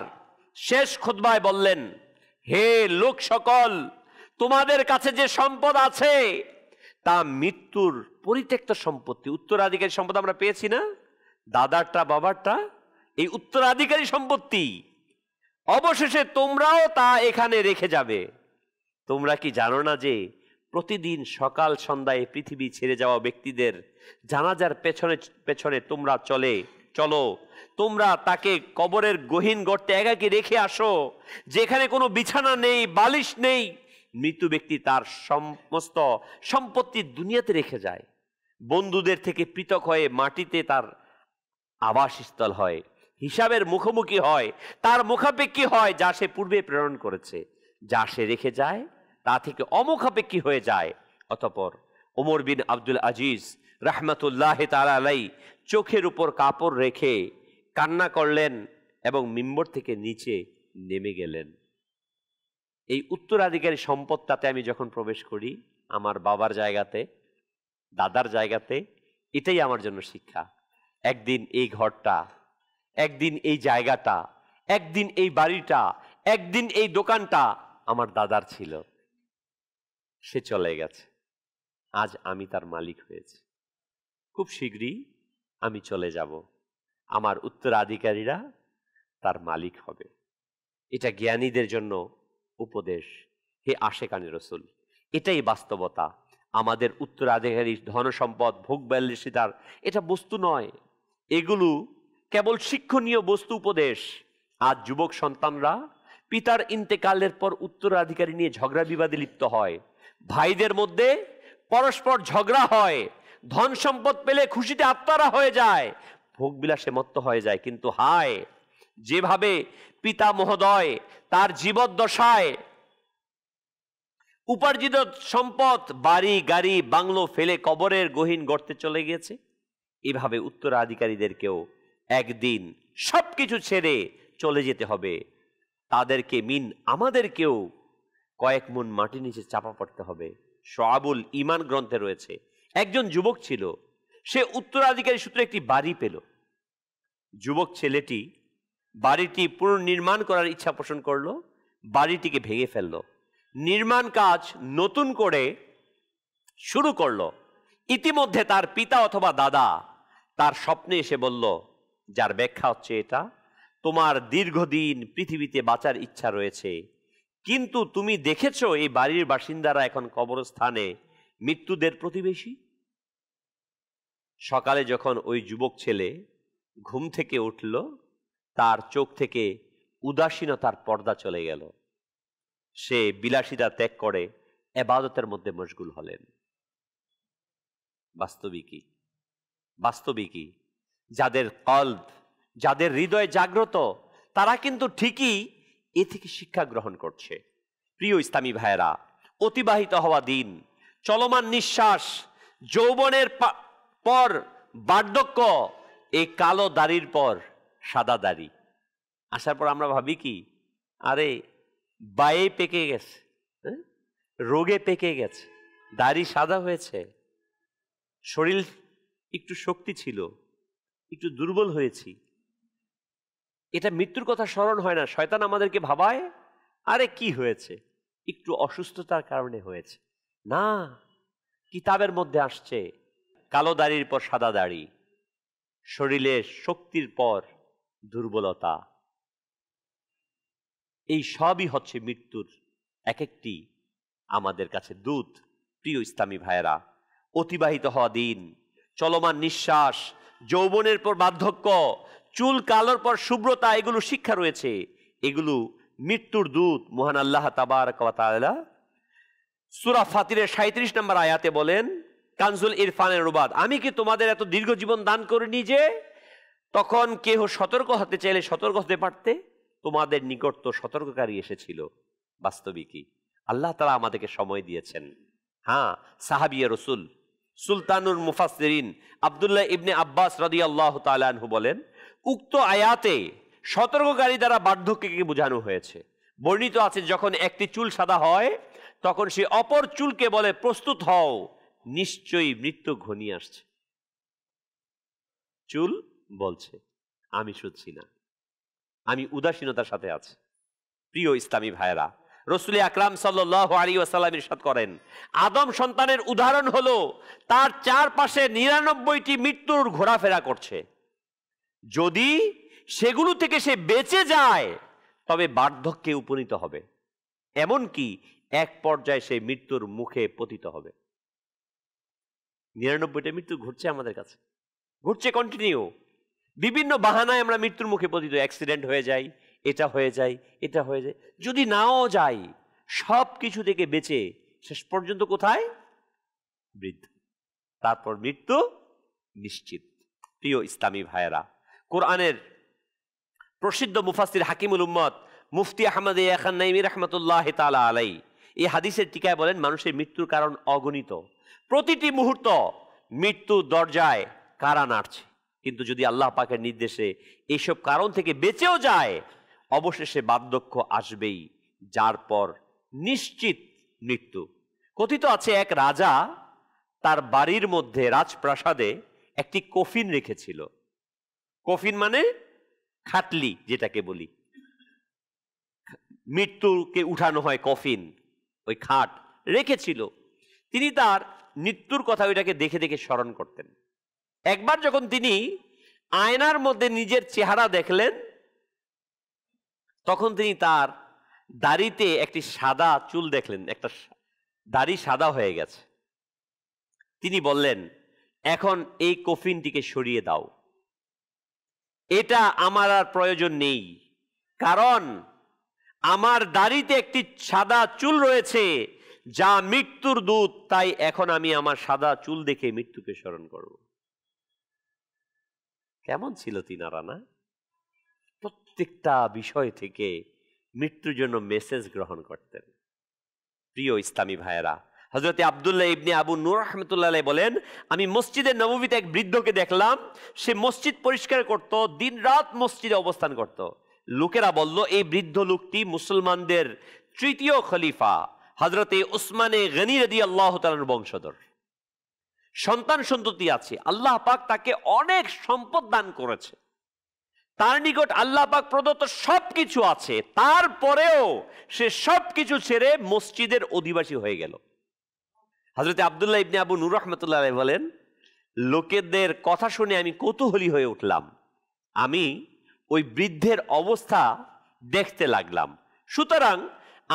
শেষ খোদবায় বললেন হে লোক সকল তোমাদের কাছে যে সম্পদ আছে তা মৃত্যুর পরিত্যক্ত সম্পত্তি উত্তরাধিকারী সম্পদ আমরা পেয়েছি না দাদারটা বাবারটা এই উত্তরাধিকারী সম্পত্তি অবশেষে তোমরাও তা এখানে রেখে যাবে তোমরা কি জানো না যে প্রতিদিন সকাল সন্ধ্যায় পৃথিবী ছেড়ে যাওয়া ব্যক্তিদের জানাজার পেছনে পেছনে তোমরা চলে চলো তোমরা তাকে কবরের গহীন গর্তে একাকি রেখে আসো যেখানে কোনো বিছানা নেই বালিশ নেই মৃত ব্যক্তি তার সমস্ত সম্পত্তি দুনিয়াতে রেখে যায় বন্ধুদের থেকে পৃথক হয়ে মাটিতে তার আবাসস্থল হয় হিসাবের মুখোমুখি হয় তার মুখাপেক্ষী হয় যা সে পূর্বে প্রেরণ করেছে যা সে রেখে যায় তা থেকে অমুখাপেক্ষী হয়ে যায় অতপর ওমর বিন আব্দুল আজিজ রাহমাতুল্লাহ তালাই চোখের উপর কাপড় রেখে কান্না করলেন এবং মিম্বর থেকে নিচে নেমে গেলেন এই উত্তরাধিকারী সম্পদটাতে আমি যখন প্রবেশ করি আমার বাবার জায়গাতে দাদার জায়গাতে এটাই আমার জন্য শিক্ষা একদিন এই ঘরটা একদিন এই জায়গাটা একদিন এই বাড়িটা একদিন এই দোকানটা আমার দাদার ছিল সে চলে গেছে আজ আমি তার মালিক হয়েছি খুব শীঘ্রই আমি চলে যাব আমার উত্তরাধিকারীরা তার মালিক হবে এটা জ্ঞানীদের জন্য উপদেশ হে আশেকানি রসুল এটাই বাস্তবতা আমাদের উত্তরাধিকারী ধন সম্পদ ভোগ ব্যল্লিসিদার এটা বস্তু নয় এগুলো কেবল শিক্ষণীয় বস্তু উপদেশ আজ যুবক সন্তানরা পিতার ইন্তেকালের পর উত্তরাধিকারী নিয়ে ঝগড়া বিবাদে লিপ্ত হয় ভাইদের মধ্যে পরস্পর ঝগড়া হয় ধন সম্পদ পেলে খুশিতে আত্মারা হয়ে যায় ভোগবিলাসে মত্ত হয়ে যায় কিন্তু হায় যেভাবে পিতা মহোদয় তার জীবদ্দশায় উপার্জিত সম্পদ বাড়ি গাড়ি বাংলো ফেলে কবরের গহীন গড়তে চলে গিয়েছে এভাবে উত্তরাধিকারীদেরকেও একদিন সব কিছু ছেড়ে চলে যেতে হবে তাদেরকে মিন আমাদেরকেও কয়েক মন মাটি নিচে চাপা পড়তে হবে সোয়াবুল ইমান গ্রন্থে রয়েছে একজন যুবক ছিল সে উত্তরাধিকারী সূত্রে একটি বাড়ি পেল যুবক ছেলেটি বাড়িটি পুনর্নির্মাণ করার ইচ্ছা পোষণ করলো বাড়িটিকে ভেঙে ফেলল নির্মাণ কাজ নতুন করে শুরু করলো ইতিমধ্যে তার পিতা অথবা দাদা তার স্বপ্নে এসে বলল যার ব্যাখ্যা হচ্ছে এটা তোমার দীর্ঘদিন পৃথিবীতে বাঁচার ইচ্ছা রয়েছে কিন্তু তুমি দেখেছ এই বাড়ির বাসিন্দারা এখন কবরস্থানে মৃত্যুদের প্রতিবেশী সকালে যখন ওই যুবক ছেলে ঘুম থেকে উঠল তার চোখ থেকে উদাসীনতার পর্দা চলে গেল সে বিলাসিতা ত্যাগ করে এবাদতের মধ্যে মশগুল হলেন বাস্তবিকই বাস্তবিকই যাদের কল্প যাদের হৃদয় জাগ্রত তারা কিন্তু ঠিকই এ থেকে শিক্ষা গ্রহণ করছে প্রিয় ইসলামী ভাইয়েরা অতিবাহিত হওয়া দিন চলমান নিঃশ্বাস যৌবনের পর বার্ধক্য এই কালো দাড়ির পর সাদা দাড়ি আসার পর আমরা ভাবি কি আরে বায়ে পেকে গেছে হ্যাঁ? রোগে পেকে গেছে দাড়ি সাদা হয়েছে শরীর একটু শক্তি ছিল একটু দুর্বল হয়েছি এটা মৃত্যুর কথা স্মরণ হয় না শয়তান আমাদেরকে ভাবায় আরে কি হয়েছে একটু অসুস্থতার কারণে হয়েছে না কিতাবের মধ্যে আসছে কালো দাড়ির পর সাদা দাড়ি শরীরে শক্তির পর দুর্বলতা এই সবই হচ্ছে মৃত্যুর এক একটি আমাদের কাছে দূত প্রিয় ইসলামী ভাইয়েরা অতিবাহিত হওয়া দিন চলমান নিঃশ্বাস যৌবনের পর বার্ধক্য চুল কালোর পর শুভ্রতা এগুলো শিক্ষা রয়েছে এগুলো মৃত্যুর দূত মহান আল্লাহ তাবার কালা সুরা ফাতিরের সাঁত্রিশ নম্বর আয়াতে বলেন কানজুল ইরফানের রুবাদ আমি কি তোমাদের এত দীর্ঘ জীবন দান করিনি যে তখন কেহ সতর্ক হতে চাইলে সতর্ক হতে পারতে তোমাদের নিকট তো সতর্ককারী এসেছিল বাস্তবিকই আল্লাহ তালা আমাদেরকে সময় দিয়েছেন হ্যাঁ সাহাবিয়া রসুল সুলতানুর মুফাসরিন আবদুল্লাহ ইবনে আব্বাস রদি আল্লাহ তালু বলেন উক্ত আয়াতে সতর্ককারী দ্বারা বার্ধক্যকে বোঝানো হয়েছে বর্ণিত আছে যখন একটি চুল সাদা হয় তখন সে অপর চুলকে বলে প্রস্তুত হও নিশ্চয়ই মৃত্যু ঘনিয়ে আসছে চুল বলছে আমি শুধছি না আমি উদাসীনতার সাথে আছি প্রিয় ইসলামী ভাইয়েরা রসুল আকরাম সাল্লাহ আলী আসাল্লাম ইরশাদ করেন আদম সন্তানের উদাহরণ হলো তার চারপাশে নিরানব্বইটি মৃত্যুর ঘোরাফেরা করছে যদি সেগুলো থেকে সে বেঁচে যায় তবে বার্ধক্যে উপনীত হবে এমনকি এক পর্যায়ে সে মৃত্যুর মুখে পতিত হবে নিরানব্বইটা মৃত্যু ঘটছে আমাদের কাছে ঘটছে কন্টিনিউ বিভিন্ন বাহানায় আমরা মৃত্যুর মুখে পতিত অ্যাক্সিডেন্ট হয়ে যায় এটা হয়ে যায় এটা হয়ে যায় যদি নাও যাই সব কিছু থেকে বেঁচে শেষ পর্যন্ত কোথায় বৃদ্ধ তারপর মৃত্যু নিশ্চিত প্রিয় ইসলামী ভাইয়েরা কোরআনের প্রসিদ্ধ মুফাসির হাকিমুল উম্মত মুফতি আহমদ ইয়াখান রহমতুল্লাহ তালা আলাই এই হাদিসের টিকায় বলেন মানুষের মৃত্যুর কারণ অগণিত প্রতিটি মুহূর্ত মৃত্যু দরজায় কারা নাড়ছে কিন্তু যদি আল্লাহ পাকের নির্দেশে এইসব কারণ থেকে বেঁচেও যায় অবশেষে বার্ধক্য আসবেই যার পর নিশ্চিত মৃত্যু কথিত আছে এক রাজা তার বাড়ির মধ্যে রাজপ্রাসাদে একটি কফিন রেখেছিল কফিন মানে খাটলি যেটাকে বলি মৃত্যুকে উঠানো হয় কফিন ওই খাট রেখেছিল তিনি তার মৃত্যুর কথা ওইটাকে দেখে দেখে স্মরণ করতেন একবার যখন তিনি আয়নার মধ্যে নিজের চেহারা দেখলেন তখন তিনি তার দাড়িতে একটি সাদা চুল দেখলেন একটা দাড়ি সাদা হয়ে গেছে তিনি বললেন এখন এই কফিনটিকে সরিয়ে দাও এটা আমার আর প্রয়োজন নেই কারণ আমার দাড়িতে একটি সাদা চুল রয়েছে যা মৃত্যুর দূত তাই এখন আমি আমার সাদা চুল দেখে মৃত্যুকে স্মরণ করব কেমন ছিল তিনারা না প্রত্যেকটা বিষয় থেকে মৃত্যুর জন্য মেসেজ গ্রহণ করতেন প্রিয় ইসলামী ভাইয়েরা হজরত আবদুল্লাহ ইবনে আবু নুর আহমেদুল্লাহ বলেন আমি মসজিদে নবমীতে এক বৃদ্ধকে দেখলাম সে মসজিদ পরিষ্কার করত দিন রাত মসজিদে অবস্থান করত লোকেরা বলল এই বৃদ্ধ লোকটি মুসলমানদের তৃতীয় খলিফা হজরতে উসমানে গনির রদি আল্লাহ তালার বংশধর সন্তান সন্ততি আছে আল্লাহ পাক তাকে অনেক সম্পদ দান করেছে তার নিকট আল্লাহ পাক প্রদত্ত সব কিছু আছে তারপরেও সে সব কিছু ছেড়ে মসজিদের অধিবাসী হয়ে গেল হজরত আবদুল্লাহ ইবনে আবু নুর রহমতুল্লাহ বলেন লোকেদের কথা শুনে আমি কৌতূহলী হয়ে উঠলাম আমি ওই বৃদ্ধের অবস্থা দেখতে লাগলাম সুতরাং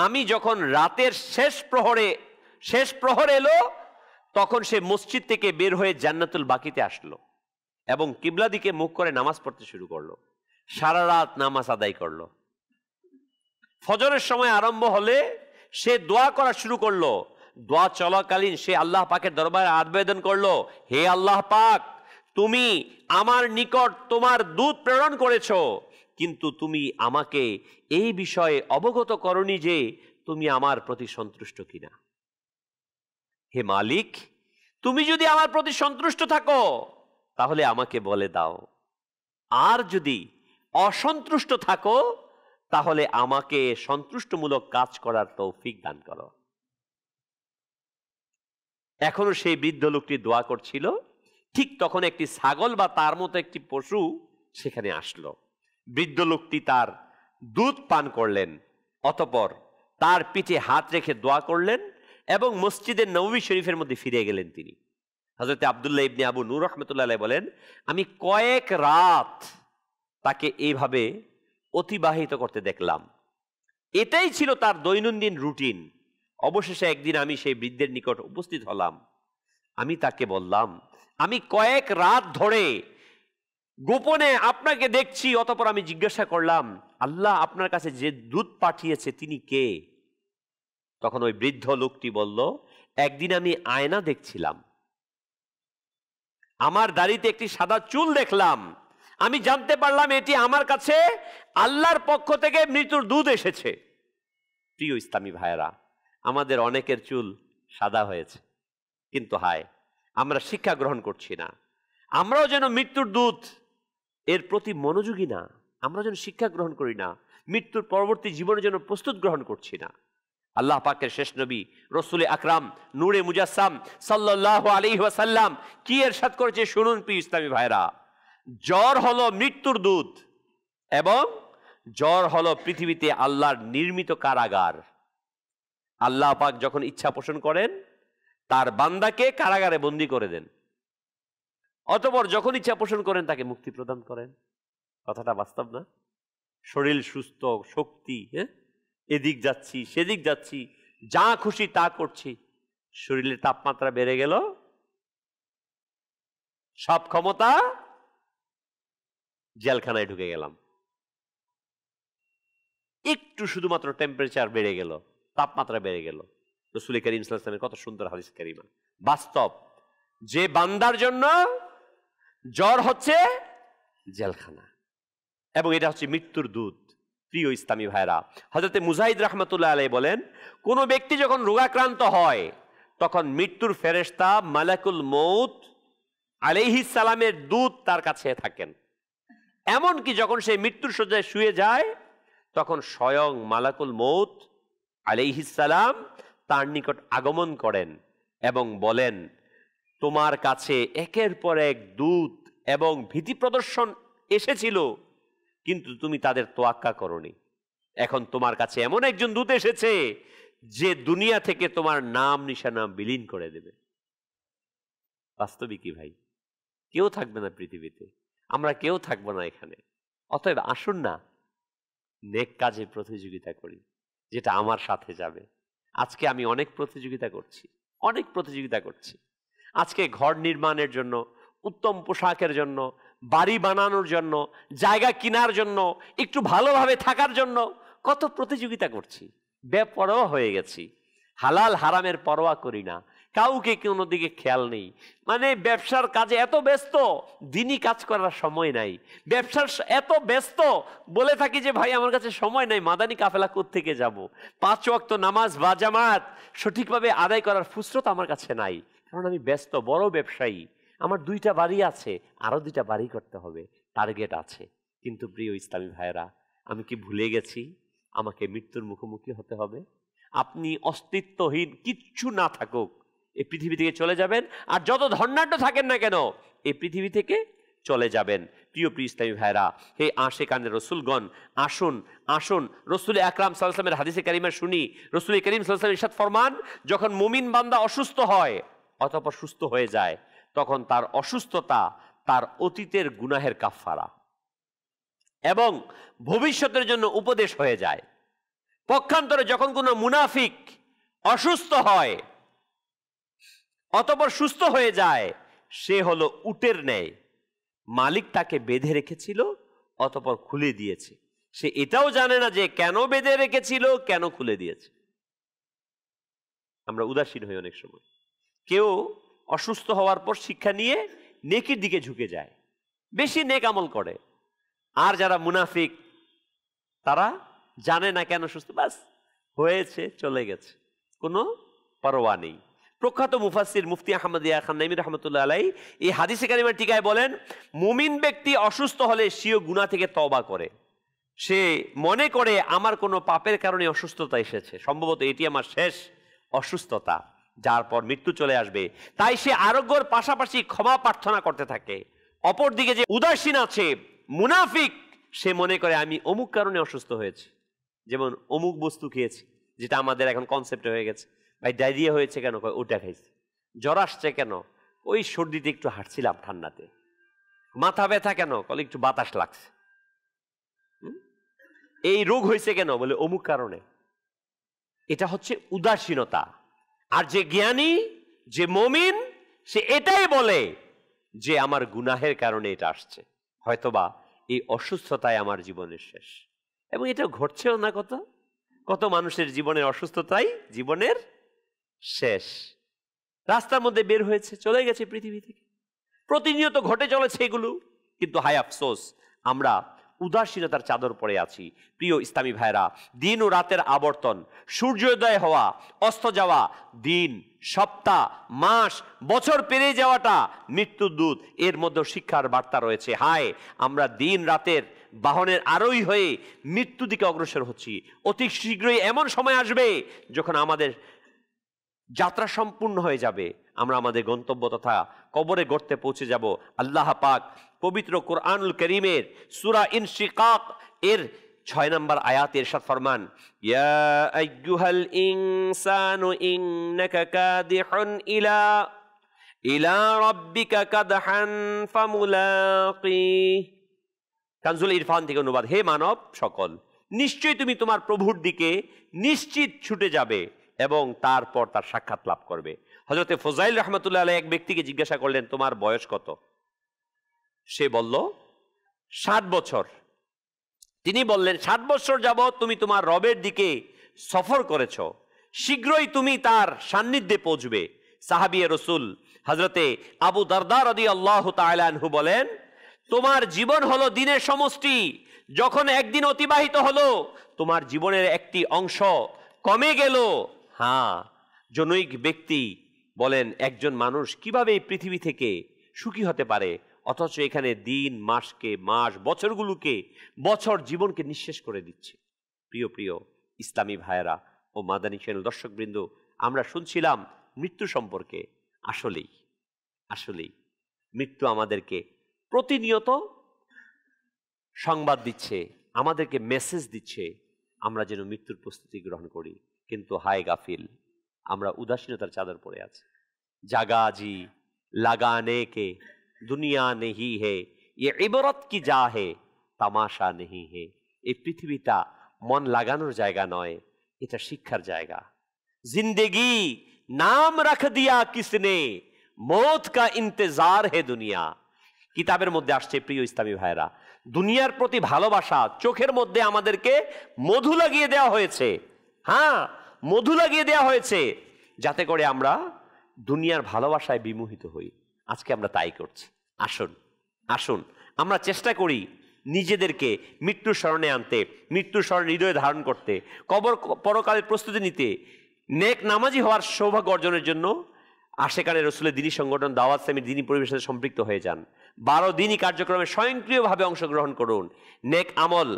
আমি যখন রাতের শেষ প্রহরে শেষ প্রহর এলো তখন সে মসজিদ থেকে বের হয়ে জান্নাতুল বাকিতে আসলো এবং কিবলা দিকে মুখ করে নামাজ পড়তে শুরু করলো সারা রাত নামাজ আদায় করলো ফজরের সময় আরম্ভ হলে সে দোয়া করা শুরু করলো দোয়া চলাকালীন সে আল্লাহ পাকের দরবারে আবেদন করলো হে আল্লাহ পাক তুমি আমার নিকট তোমার দুধ প্রেরণ করেছ কিন্তু তুমি আমাকে এই বিষয়ে অবগত করনি যে তুমি আমার প্রতি সন্তুষ্ট কিনা হে মালিক তুমি যদি আমার প্রতি সন্তুষ্ট থাকো তাহলে আমাকে বলে দাও আর যদি অসন্তুষ্ট থাকো তাহলে আমাকে সন্তুষ্টমূলক কাজ করার তৌফিক দান করো এখনো সেই বৃদ্ধ লোকটি দোয়া করছিল ঠিক তখন একটি ছাগল বা তার মতো একটি পশু সেখানে আসলো বৃদ্ধ লোকটি তার দুধ পান করলেন অতপর তার পিঠে হাত রেখে দোয়া করলেন এবং মসজিদের নবী শরীফের মধ্যে ফিরে গেলেন তিনি হজরত আবদুল্লাহ ইবনে আবু নূর রহমতুল্লাহ বলেন আমি কয়েক রাত তাকে এইভাবে অতিবাহিত করতে দেখলাম এটাই ছিল তার দৈনন্দিন রুটিন অবশেষে একদিন আমি সেই বৃদ্ধের নিকট উপস্থিত হলাম আমি তাকে বললাম আমি কয়েক রাত ধরে গোপনে আপনাকে দেখছি অতপর আমি জিজ্ঞাসা করলাম আল্লাহ আপনার কাছে যে দুধ পাঠিয়েছে তিনি কে তখন ওই বৃদ্ধ লোকটি বলল একদিন আমি আয়না দেখছিলাম আমার দাড়িতে একটি সাদা চুল দেখলাম আমি জানতে পারলাম এটি আমার কাছে আল্লাহর পক্ষ থেকে মৃত্যুর দুধ এসেছে প্রিয় ইসলামী ভাইয়েরা আমাদের অনেকের চুল সাদা হয়েছে কিন্তু হায় আমরা শিক্ষা গ্রহণ করছি না আমরাও যেন মৃত্যুর দূত এর প্রতি মনোযোগী না আমরা যেন শিক্ষা গ্রহণ করি না মৃত্যুর পরবর্তী জীবনের জন্য প্রস্তুত গ্রহণ করছি না আল্লাহ পাকের শেষ নবী রসুল আকরাম নূরে মুজাসাম সাল্লাহ আলি ওয়াসাল্লাম কি সাথ করেছে শুনুন প্রিয় ইসলামী ভাইরা জ্বর হলো মৃত্যুর দূত এবং জ্বর হলো পৃথিবীতে আল্লাহর নির্মিত কারাগার আল্লাহ পাক যখন ইচ্ছা পোষণ করেন তার বান্দাকে কারাগারে বন্দি করে দেন অতপর যখন ইচ্ছা পোষণ করেন তাকে মুক্তি প্রদান করেন কথাটা বাস্তব না শরীর সুস্থ শক্তি হ্যাঁ এদিক যাচ্ছি সেদিক যাচ্ছি যা খুশি তা করছি শরীরের তাপমাত্রা বেড়ে গেল সব ক্ষমতা জেলখানায় ঢুকে গেলাম একটু শুধুমাত্র টেম্পারেচার বেড়ে গেল তাপমাত্রা বেড়ে গেল রসুল করিম ইসলামের কত সুন্দর হাদিস কারিমা বাস্তব যে বান্দার জন্য জ্বর হচ্ছে জেলখানা এবং এটা হচ্ছে মৃত্যুর দুধ প্রিয় ইসলামী ভাইরা হজরত মুজাহিদ রহমতুল্লাহ আলাই বলেন কোনো ব্যক্তি যখন রোগাক্রান্ত হয় তখন মৃত্যুর ফেরেস্তা মালাকুল মৌত আলাইহিস সালামের দূত তার কাছে থাকেন এমনকি যখন সে মৃত্যুর শয্যায় শুয়ে যায় তখন স্বয়ং মালাকুল মৌত সালাম তার নিকট আগমন করেন এবং বলেন তোমার কাছে একের পর এক দূত এবং ভীতি প্রদর্শন এসেছিল কিন্তু তুমি তাদের তোয়াক্কা করনি এখন তোমার কাছে এমন একজন দূত এসেছে যে দুনিয়া থেকে তোমার নাম নিশানা বিলীন করে দেবে বাস্তবিকই ভাই কেউ থাকবে না পৃথিবীতে আমরা কেউ থাকবো না এখানে অতএব আসুন না নেক কাজে প্রতিযোগিতা করি যেটা আমার সাথে যাবে আজকে আমি অনেক প্রতিযোগিতা করছি অনেক প্রতিযোগিতা করছি আজকে ঘর নির্মাণের জন্য উত্তম পোশাকের জন্য বাড়ি বানানোর জন্য জায়গা কেনার জন্য একটু ভালোভাবে থাকার জন্য কত প্রতিযোগিতা করছি বেপরোয়া হয়ে গেছি হালাল হারামের পরোয়া করি না কাউকে কোনো দিকে খেয়াল নেই মানে ব্যবসার কাজে এত ব্যস্ত দিনই কাজ করার সময় নাই ব্যবসার এত ব্যস্ত বলে থাকি যে ভাই আমার কাছে সময় নাই মাদানি কাফেলা থেকে যাব। পাঁচ অক্ত নামাজ বা জামাত সঠিকভাবে আদায় করার ফুসরত আমার কাছে নাই কারণ আমি ব্যস্ত বড় ব্যবসায়ী আমার দুইটা বাড়ি আছে আরও দুইটা বাড়ি করতে হবে টার্গেট আছে কিন্তু প্রিয় ইসলামী ভাইরা আমি কি ভুলে গেছি আমাকে মৃত্যুর মুখোমুখি হতে হবে আপনি অস্তিত্বহীন কিচ্ছু না থাকুক এই পৃথিবী থেকে চলে যাবেন আর যত ধর্নাঢ্য থাকেন না কেন এই পৃথিবী থেকে চলে যাবেন প্রিয় প্রিয় ইসলামী ভাইরা হে আশে কানে রসুলগণ আসুন আসুন রসুল আকরাম সাল্লামের হাদিসে কারিমা শুনি রসুল করিম সাল্লামের ইসাদ ফরমান যখন মুমিন বান্দা অসুস্থ হয় অতপর সুস্থ হয়ে যায় তখন তার অসুস্থতা তার অতীতের গুনাহের কাফারা এবং ভবিষ্যতের জন্য উপদেশ হয়ে যায় পক্ষান্তরে যখন কোনো মুনাফিক অসুস্থ হয় অতপর সুস্থ হয়ে যায় সে হলো উটের ন্যায় মালিক তাকে বেঁধে রেখেছিল অতপর খুলে দিয়েছে সে এটাও জানে না যে কেন বেঁধে রেখেছিল কেন খুলে দিয়েছে আমরা উদাসীন হই অনেক সময় কেউ অসুস্থ হওয়ার পর শিক্ষা নিয়ে নেকির দিকে ঝুঁকে যায় বেশি নেক আমল করে আর যারা মুনাফিক তারা জানে না কেন সুস্থ বাস হয়েছে চলে গেছে কোনো পরোয়া নেই প্রখ্যাত মুফাসির মুফতি আহমদ ইয়া খান নাইমি রহমতুল্লাহ আলাই এই হাদিসে কারিমার টিকায় বলেন মুমিন ব্যক্তি অসুস্থ হলে সিও গুণা থেকে তবা করে সে মনে করে আমার কোনো পাপের কারণে অসুস্থতা এসেছে সম্ভবত এটি আমার শেষ অসুস্থতা যার পর মৃত্যু চলে আসবে তাই সে আরোগ্যর পাশাপাশি ক্ষমা প্রার্থনা করতে থাকে অপরদিকে যে উদাসীন আছে মুনাফিক সে মনে করে আমি অমুক কারণে অসুস্থ হয়েছি যেমন অমুক বস্তু খেয়েছি যেটা আমাদের এখন কনসেপ্ট হয়ে গেছে ভাই ডায়রিয়া হয়েছে কেন কয় ওটা খাইছি জ্বর আসছে কেন ওই সর্দিতে একটু হাঁটছিলাম ঠান্ডাতে মাথা ব্যথা কেন কলে একটু বাতাস লাগছে এই রোগ হয়েছে কেন বলে অমুক কারণে এটা হচ্ছে উদাসীনতা আর যে জ্ঞানী যে মমিন সে এটাই বলে যে আমার গুনাহের কারণে এটা আসছে হয়তোবা এই অসুস্থতায় আমার জীবনের শেষ এবং এটা ঘটছেও না কত কত মানুষের জীবনের অসুস্থতাই জীবনের শেষ রাস্তার মধ্যে বের হয়েছে চলে গেছে পৃথিবী থেকে প্রতিনিয়ত ঘটে চলেছে এগুলো কিন্তু হায় আফসোস আমরা উদাসীনতার চাদর পরে আছি প্রিয় ইসলামী ভাইরা দিন ও রাতের আবর্তন সূর্যোদয় হওয়া অস্ত যাওয়া দিন সপ্তাহ মাস বছর পেরিয়ে যাওয়াটা মৃত্যু দূত এর মধ্যে শিক্ষার বার্তা রয়েছে হায় আমরা দিন রাতের বাহনের আরোই হয়ে মৃত্যু দিকে অগ্রসর হচ্ছি অতি শীঘ্রই এমন সময় আসবে যখন আমাদের যাত্রা সম্পূর্ণ হয়ে যাবে আমরা আমাদের গন্তব্য তথা কবরে গড়তে পৌঁছে যাব আল্লাহ পাক পবিত্র কোরআনুল করিমের সুরা শিকাক এর ছয় নম্বর আয়াত এরশাদ ফরমান ইয়া ইলা ইলা কানজুল ইরফান থেকে অনুবাদ হে মানব সকল নিশ্চয়ই তুমি তোমার প্রভুর দিকে নিশ্চিত ছুটে যাবে এবং তারপর তার সাক্ষাৎ লাভ করবে হজরতে ফজাইল রহমতুল্লাহ আলাই এক ব্যক্তিকে জিজ্ঞাসা করলেন তোমার বয়স কত সে বলল সাত বছর তিনি বললেন সাত বছর যাবৎ তুমি তোমার রবের দিকে সফর করেছ শীঘ্রই তুমি তার সান্নিধ্যে পৌঁছবে সাহাবিয়ে রসুল হজরতে আবু দরদার আদি আল্লাহ তাহু বলেন তোমার জীবন হলো দিনের সমষ্টি যখন একদিন অতিবাহিত হলো তোমার জীবনের একটি অংশ কমে গেল হ্যাঁ জনৈক ব্যক্তি বলেন একজন মানুষ কিভাবে এই পৃথিবী থেকে সুখী হতে পারে অথচ এখানে দিন মাসকে মাস বছরগুলোকে বছর জীবনকে নিঃশেষ করে দিচ্ছে প্রিয় প্রিয় ইসলামী ভাইয়েরা ও মাদানী সেন দর্শকবৃন্দ আমরা শুনছিলাম মৃত্যু সম্পর্কে আসলেই আসলেই মৃত্যু আমাদেরকে প্রতিনিয়ত সংবাদ দিচ্ছে আমাদেরকে মেসেজ দিচ্ছে আমরা যেন মৃত্যুর প্রস্তুতি গ্রহণ করি কিন্তু হায় গাফিল আমরা উদাসীনতার চাদর পড়ে আছি জাগা জি নে কে দুনিয়া নেহি হে ইয়ে ইবরত কি যা হে তামাশা নেহি হে এই পৃথিবীটা মন লাগানোর জায়গা নয় এটা শিক্ষার জায়গা জিন্দেগি নাম রাখ দিয়া কিসনে মত কা ইন্তজার হে দুনিয়া কিতাবের মধ্যে আসছে প্রিয় ইসলামী ভাইরা দুনিয়ার প্রতি ভালোবাসা চোখের মধ্যে আমাদেরকে মধু লাগিয়ে দেওয়া হয়েছে হ্যাঁ মধু লাগিয়ে দেওয়া হয়েছে যাতে করে আমরা দুনিয়ার ভালোবাসায় বিমোহিত হই আজকে আমরা তাই করছি আসুন আসুন আমরা চেষ্টা করি নিজেদেরকে মৃত্যুর স্মরণে আনতে মৃত্যুর স্মরণ হৃদয়ে ধারণ করতে কবর পরকালের প্রস্তুতি নিতে নেক নামাজি হওয়ার সৌভাগ্য অর্জনের জন্য আশেকানের রসুলের দিনী সংগঠন দাওয়াত সামির দিনী পরিবেশে সম্পৃক্ত হয়ে যান বারো দিনই কার্যক্রমে স্বয়ংক্রিয়ভাবে অংশগ্রহণ করুন নেক আমল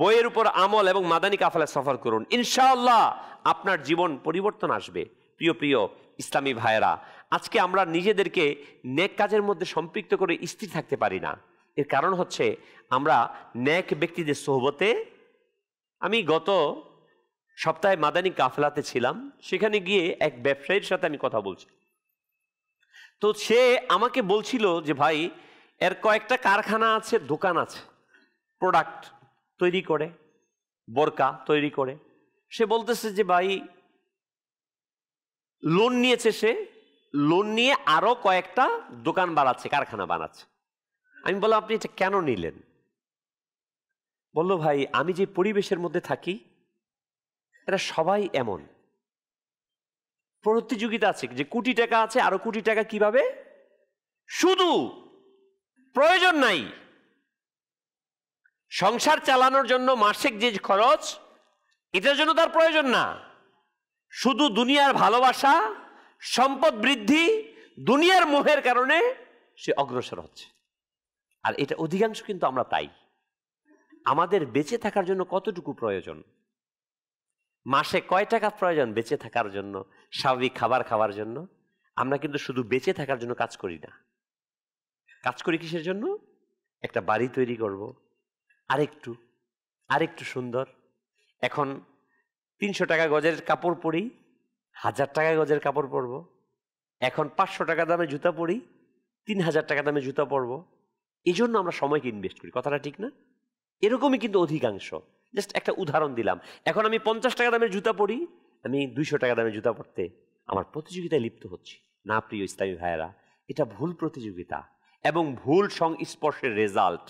বইয়ের উপর আমল এবং মাদানী কাফালে সফর করুন ইনশাআল্লাহ আপনার জীবন পরিবর্তন আসবে প্রিয় প্রিয় ইসলামী ভাইয়েরা আজকে আমরা নিজেদেরকে নেক কাজের মধ্যে সম্পৃক্ত করে স্থির থাকতে পারি না এর কারণ হচ্ছে আমরা ন্যাক ব্যক্তিদের সোহবতে আমি গত সপ্তাহে মাদানী কাফলাতে ছিলাম সেখানে গিয়ে এক ব্যবসায়ীর সাথে আমি কথা বলছি তো সে আমাকে বলছিল যে ভাই এর কয়েকটা কারখানা আছে দোকান আছে প্রোডাক্ট তৈরি করে বোরকা তৈরি করে সে বলতেছে যে ভাই লোন নিয়েছে সে লোন নিয়ে আরও কয়েকটা দোকান বানাচ্ছে কারখানা বানাচ্ছে আমি বললাম আপনি এটা কেন নিলেন বললো ভাই আমি যে পরিবেশের মধ্যে থাকি এটা সবাই এমন প্রতিযোগিতা আছে যে কোটি টাকা আছে আরো কোটি টাকা কিভাবে শুধু প্রয়োজন নাই সংসার চালানোর জন্য মাসিক যে খরচ এটার জন্য তার প্রয়োজন না শুধু দুনিয়ার ভালোবাসা সম্পদ বৃদ্ধি দুনিয়ার মোহের কারণে সে অগ্রসর হচ্ছে আর এটা অধিকাংশ কিন্তু আমরা তাই আমাদের বেঁচে থাকার জন্য কতটুকু প্রয়োজন মাসে কয় টাকা প্রয়োজন বেঁচে থাকার জন্য স্বাভাবিক খাবার খাওয়ার জন্য আমরা কিন্তু শুধু বেঁচে থাকার জন্য কাজ করি না কাজ করি কিসের জন্য একটা বাড়ি তৈরি করব আরেকটু আরেকটু সুন্দর এখন তিনশো টাকা গজের কাপড় পরি হাজার টাকা গজের কাপড় পরব এখন পাঁচশো টাকা দামে জুতা পরি তিন হাজার টাকা দামে জুতা পরব এই জন্য আমরা সময়কে ইনভেস্ট করি কথাটা ঠিক না এরকমই কিন্তু অধিকাংশ জাস্ট একটা উদাহরণ দিলাম এখন আমি পঞ্চাশ টাকা দামের জুতা পরি আমি দুইশো টাকা দামের জুতা পরতে আমার প্রতিযোগিতায় লিপ্ত হচ্ছি না প্রিয় ইসলামী ভাইয়েরা এটা ভুল প্রতিযোগিতা এবং ভুল সংস্পর্শের রেজাল্ট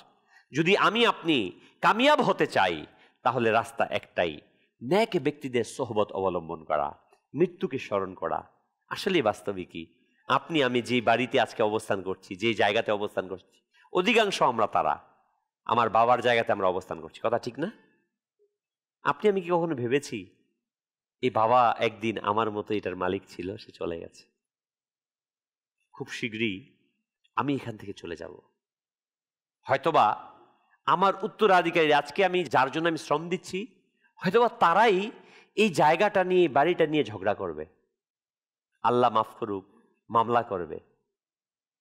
যদি আমি আপনি কামিয়াব হতে চাই তাহলে রাস্তা একটাই ন্যাক ব্যক্তিদের সোহবত অবলম্বন করা মৃত্যুকে স্মরণ করা আসলে বাস্তবিকই আপনি আমি যে বাড়িতে আজকে অবস্থান করছি যে জায়গাতে অবস্থান করছি অধিকাংশ আমরা তারা আমার বাবার জায়গাতে আমরা অবস্থান করছি কথা ঠিক না আপনি আমি কি কখনো ভেবেছি এই বাবা একদিন আমার মতো এটার মালিক ছিল সে চলে গেছে খুব শীঘ্রই আমি এখান থেকে চলে যাব হয়তোবা আমার উত্তরাধিকারী আজকে আমি যার জন্য আমি শ্রম দিচ্ছি হয়তোবা তারাই এই জায়গাটা নিয়ে বাড়িটা নিয়ে ঝগড়া করবে আল্লাহ মাফ করুক মামলা করবে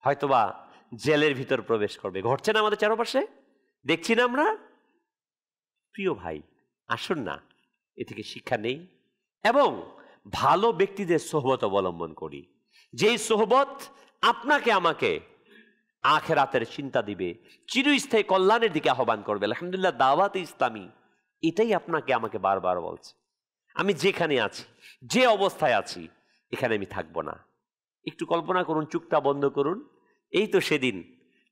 হয়তোবা জেলের ভিতর প্রবেশ করবে ঘটছে না আমাদের চারপাশে দেখছি না আমরা প্রিয় ভাই আসুন না এ থেকে শিক্ষা নেই এবং ভালো ব্যক্তিদের সোহবত অবলম্বন করি যেই সোহবত আপনাকে আমাকে আখেরাতের চিন্তা দিবে চিরস্থায়ী কল্যাণের দিকে আহ্বান করবে আলহামদুলিল্লাহ দাওয়াত ইসলামী এটাই আপনাকে আমাকে বারবার বলছে আমি যেখানে আছি যে অবস্থায় আছি এখানে আমি থাকবো না একটু কল্পনা করুন চুক্তা বন্ধ করুন এই তো সেদিন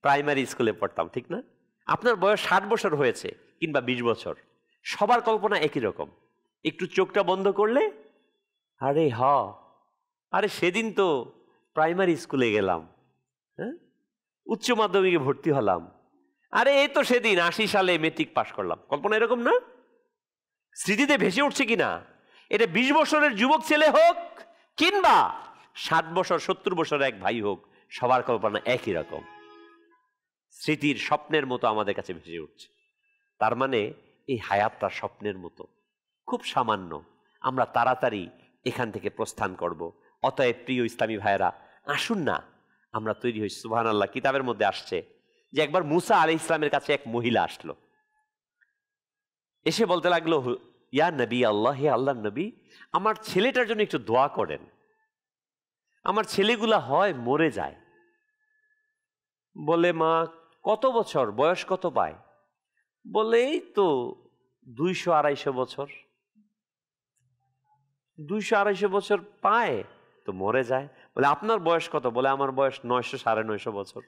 প্রাইমারি স্কুলে পড়তাম ঠিক না আপনার বয়স ষাট বছর হয়েছে কিংবা বিশ বছর সবার কল্পনা একই রকম একটু চোখটা বন্ধ করলে আরে হ আরে সেদিন তো প্রাইমারি স্কুলে গেলাম হ্যাঁ উচ্চ মাধ্যমিকে ভর্তি হলাম আরে এই তো সেদিন আশি সালে মেট্রিক পাশ করলাম কল্পনা এরকম না স্মৃতিতে ভেসে উঠছে কিনা এটা বিশ বছরের যুবক ছেলে হোক কিংবা ষাট বছর সত্তর বছর এক ভাই হোক সবার কল্পনা একই রকম স্মৃতির স্বপ্নের মতো আমাদের কাছে ভেসে উঠছে তার মানে এই হায়াতটা স্বপ্নের মতো খুব সামান্য আমরা তাড়াতাড়ি এখান থেকে প্রস্থান করব অতএব প্রিয় ইসলামী ভাইয়েরা আসুন না আমরা তৈরি হই সুহান আল্লাহ কিতাবের মধ্যে আসছে যে একবার মুসা আলি ইসলামের কাছে এক মহিলা আসলো এসে বলতে লাগলো ইয়া নবী আল্লাহ হে আল্লাহ নবী আমার ছেলেটার জন্য একটু দোয়া করেন আমার ছেলেগুলা হয় মরে যায় বলে মা কত বছর বয়স কত পায় বলে এই তো দুইশো আড়াইশো বছর দুইশো আড়াইশো বছর পায় তো মরে যায় বলে আপনার বয়স কত বলে আমার বয়স নয়শো সাড়ে নয়শো বছর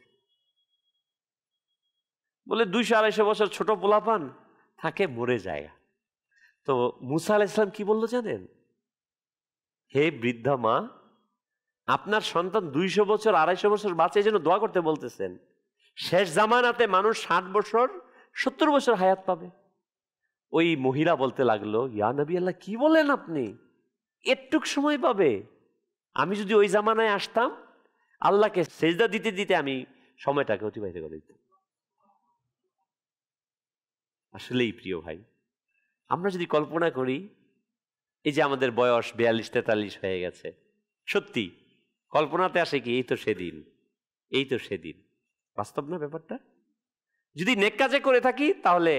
বলে দুইশো আড়াইশো বছর ছোট পোলাপান থাকে মরে যায় তো মুসা আল ইসলাম কি বললো জানেন হে বৃদ্ধা মা আপনার সন্তান দুইশো বছর আড়াইশো বছর বাঁচে যেন দোয়া করতে বলতেছেন শেষ জামানাতে মানুষ ষাট বছর সত্তর বছর হায়াত পাবে ওই মহিলা বলতে লাগলো ইয়া নবী আল্লাহ কি বলেন আপনি এটুক সময় পাবে আমি যদি ওই জামানায় আসতাম আল্লাহকে সেজদা দিতে দিতে আমি সময়টাকে অতিবাহিত করে দিতাম আসলেই প্রিয় ভাই আমরা যদি কল্পনা করি এই যে আমাদের বয়স বিয়াল্লিশ তেতাল্লিশ হয়ে গেছে সত্যি কল্পনাতে আসে কি এই তো সেদিন এই তো সেদিন বাস্তব না ব্যাপারটা যদি নেক কাজে করে থাকি তাহলে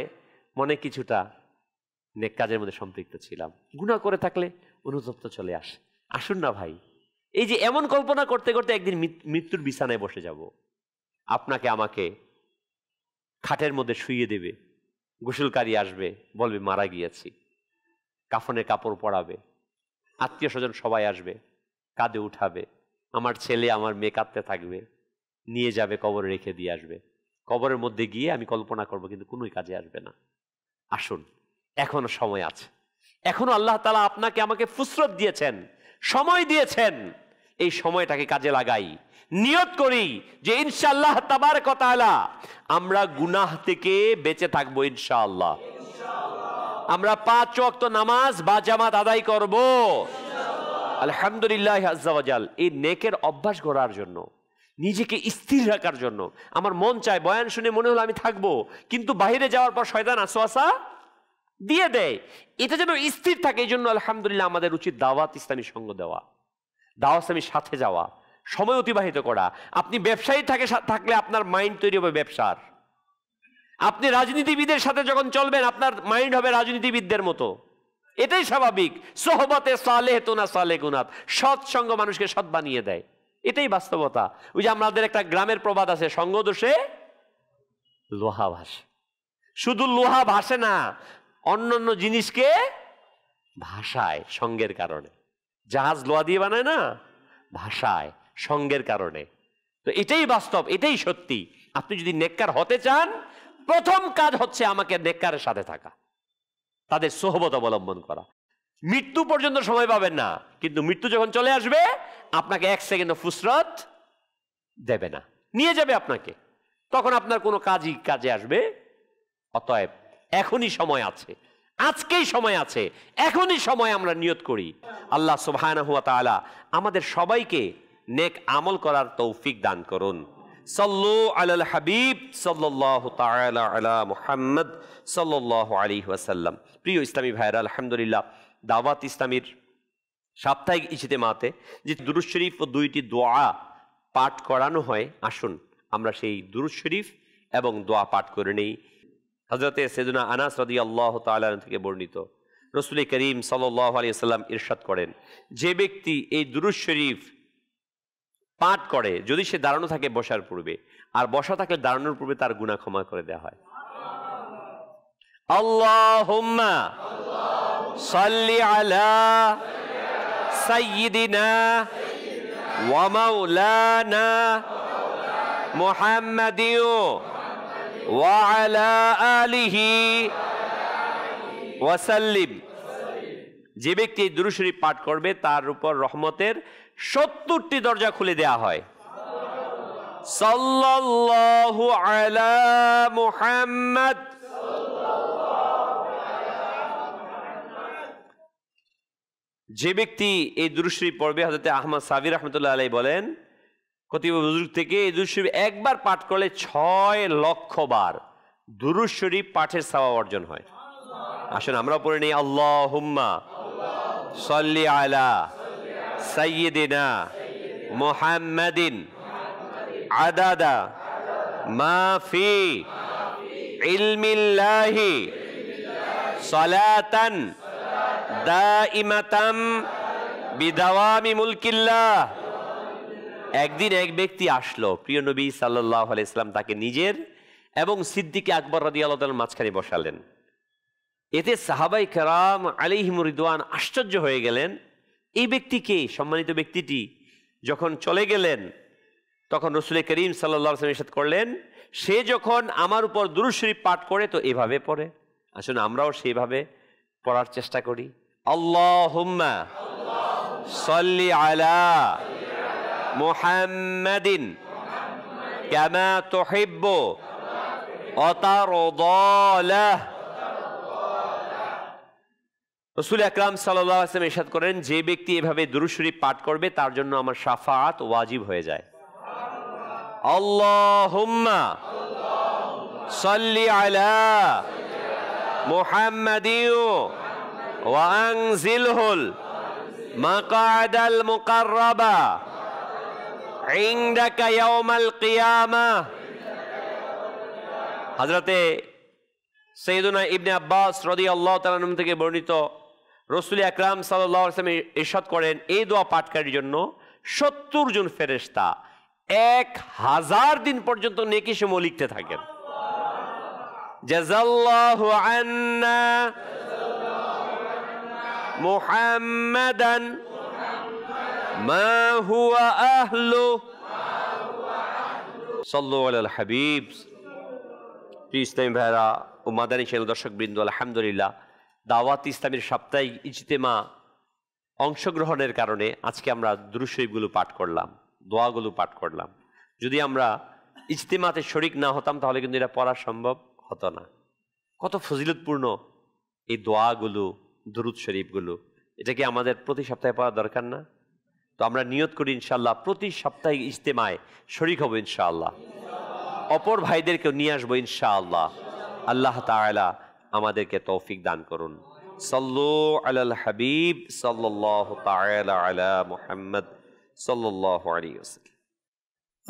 মনে কিছুটা নেক কাজের মধ্যে সম্পৃক্ত ছিলাম গুণা করে থাকলে অনুতপ্ত চলে আসে আসুন না ভাই এই যে এমন কল্পনা করতে করতে একদিন মৃত্যুর বিছানায় বসে যাব আপনাকে আমাকে খাটের মধ্যে শুইয়ে দেবে গোসলকারী আসবে বলবে মারা গিয়েছি কাফনের কাপড় পরাবে আত্মীয় স্বজন সবাই আসবে কাঁদে উঠাবে আমার ছেলে আমার মেয়ে কাঁদতে থাকবে নিয়ে যাবে কবরে রেখে দিয়ে আসবে কবরের মধ্যে গিয়ে আমি কল্পনা করব কিন্তু কোনোই কাজে আসবে না আসুন এখনো সময় আছে এখনো আল্লাহ তালা আপনাকে আমাকে ফুসরত দিয়েছেন সময় দিয়েছেন এই সময়টাকে কাজে লাগাই নিয়ত করি যে ইনশাল্লাহ তাবার আলা আমরা গুনাহ থেকে বেঁচে থাকবো ইনশাল্লাহ আমরা পাঁচ অক্ত নামাজ বা জামাত আদায় করব আলহামদুলিল্লাহ আজাল এই নেকের অভ্যাস গড়ার জন্য নিজেকে স্থির রাখার জন্য আমার মন চায় বয়ান শুনে মনে হলো আমি থাকবো কিন্তু বাহিরে যাওয়ার পর শয়তান আসা দিয়ে দেয় এটা যেন স্থির থাকে এই জন্য আলহামদুলিল্লাহ আমাদের উচিত দাওয়াত ইসলামী সঙ্গ দেওয়া দাওয়া ইসলামীর সাথে যাওয়া সময় অতিবাহিত করা আপনি ব্যবসায়ী থাকে থাকলে আপনার মাইন্ড তৈরি হবে ব্যবসার আপনি রাজনীতিবিদের সাথে যখন চলবেন আপনার মাইন্ড হবে রাজনীতিবিদদের মতো এটাই স্বাভাবিক সোহবতে সালে তোনা সালে গুনাত সৎসঙ্গ মানুষকে সৎ বানিয়ে দেয় এটাই বাস্তবতা ওই যে আমাদের একটা গ্রামের প্রবাদ আছে সঙ্গ দোষে লোহা ভাসে শুধু লোহা ভাসে না অন্যান্য জিনিসকে ভাষায় সঙ্গের কারণে জাহাজ লোয়া দিয়ে বানায় না ভাষায় সঙ্গের কারণে তো এটাই বাস্তব এটাই সত্যি আপনি যদি নেককার হতে চান প্রথম কাজ হচ্ছে আমাকে নেককারের সাথে থাকা তাদের সহবত অবলম্বন করা মৃত্যু পর্যন্ত সময় পাবেন না কিন্তু মৃত্যু যখন চলে আসবে আপনাকে এক সেকেন্ড ফুসরত দেবে না নিয়ে যাবে আপনাকে তখন আপনার কোনো কাজই কাজে আসবে অতএব এখনই সময় আছে আজকেই সময় আছে এখনই সময় আমরা নিয়ত করি আল্লাহ সুবাহানা হুয়া তালা আমাদের সবাইকে নেক আমল করার তৌফিক দান করুন সল্লু আলাল হাবিব সল্লাহ তালা আলা মুহাম্মদ সল্লাহ আলী ওয়াসাল্লাম প্রিয় ইসলামী ভাইরা আলহামদুলিল্লাহ দাওয়াত ইসলামীর সাপ্তাহিক ইজতেমাতে যে দুরুজ শরীফ ও দুইটি দোয়া পাঠ করানো হয় আসুন আমরা সেই দুরুজ শরীফ এবং দোয়া পাঠ করে নেই হজরতে সেদুনা আনাস রদি আল্লাহ তালান থেকে বর্ণিত রসুল করিম সাল্লাহ আলি সাল্লাম ইরশাদ করেন যে ব্যক্তি এই দুরুজ শরীফ পাঠ করে যদি সে দাঁড়ানো থাকে বসার পূর্বে আর বসা থাকলে দাঁড়ানোর পূর্বে তার গুণা ক্ষমা করে দেওয়া হয় আল্লাহ সাল্লি আলা সাইয়িদিনা ওয়া মাওলানা ওয়ালা আলিহি ওয়াসাল্লিম যে ব্যক্তি এই পাঠ করবে তার উপর রহমতের সত্তরটি দরজা খুলে দেয়া হয় সাল্লাল্লাহু আলা মুহাম্মদ যে ব্যক্তি এই দুরুশ্রী পড়বে হজরত আহমদ সাবির রহমতুল্লাহ আলাই বলেন কতিপয় বুজুর্গ থেকে এই দুরুদ একবার পাঠ করলে ছয় লক্ষ বার দুরুদ পাঠের সাওয়া অর্জন হয় আসুন আমরা পড়ে নিই আল্লাহ হুম্মা সল্লি আলা সাইয়েদিনা মোহাম্মদিন আদাদা মাফি ইলমিল্লাহি সলাতান দা ইমাতাম বিদাওয়ামি মুলকিল্লাহ একদিন এক ব্যক্তি আসলো প্রিয় নবী সাল্লাহ আলাইসলাম তাকে নিজের এবং সিদ্দিকে আকবর রাজি আল্লাহ মাঝখানে বসালেন এতে সাহাবাই কারাম আলিহিম রিদওয়ান আশ্চর্য হয়ে গেলেন এই ব্যক্তিকে সম্মানিত ব্যক্তিটি যখন চলে গেলেন তখন রসুল করিম সাল্লাহ ইসাদ করলেন সে যখন আমার উপর দুরুশরীফ পাঠ করে তো এভাবে পড়ে আসুন আমরাও সেভাবে পড়ার চেষ্টা করি আল্লাহ হুম্মা সল্লি আলা মোহাম্মদিন كما تحب وترضى له রসুল আকরাম সাল্লাহ আসলাম এরশাদ করেন যে ব্যক্তি এভাবে দুরুশরী পাঠ করবে তার জন্য আমার সাফাত ওয়াজিব হয়ে যায় আল্লাহুম্মা সাল্লি আলা মুহাম্মাদিও ওয়াংজিলহুল মাকাদাল মুকাররাবা হাজরাতে সৈদুনা ইবনে আব্বাস রদি আল্লাহ তালুম থেকে বর্ণিত রসুল আকরাম সাল্লাম ইরশাদ করেন এই দোয়া পাটকারীর জন্য সত্তর জন ফেরেস্তা এক হাজার দিন পর্যন্ত নেকি সময় লিখতে থাকেন জাজাল্লাহু আন্না ইসলামী ও দর্শক দাওয়াত ইসলামের সাপ্তাহিক ইজতেমা অংশগ্রহণের কারণে আজকে আমরা দুরুশৈবগুলো পাঠ করলাম দোয়াগুলো পাঠ করলাম যদি আমরা ইজতেমাতে শরিক না হতাম তাহলে কিন্তু এটা পড়া সম্ভব হতো না কত ফজিলতপূর্ণ এই দোয়াগুলো দুরুদ শরীফগুলো এটা কি আমাদের প্রতি সপ্তাহে পড়া দরকার না তো আমরা নিয়ত করি ইনশাল্লাহ প্রতি সাপ্তাহিক ইজতেমায় শরিক হবো ইনশাআল্লাহ অপর ভাইদেরকেও নিয়ে আসবো ইনশাআল্লাহ আল্লাহ তালা আমাদেরকে তৌফিক দান করুন সল্লু আলাল হাবিব সাল্লাহ মোহাম্মদ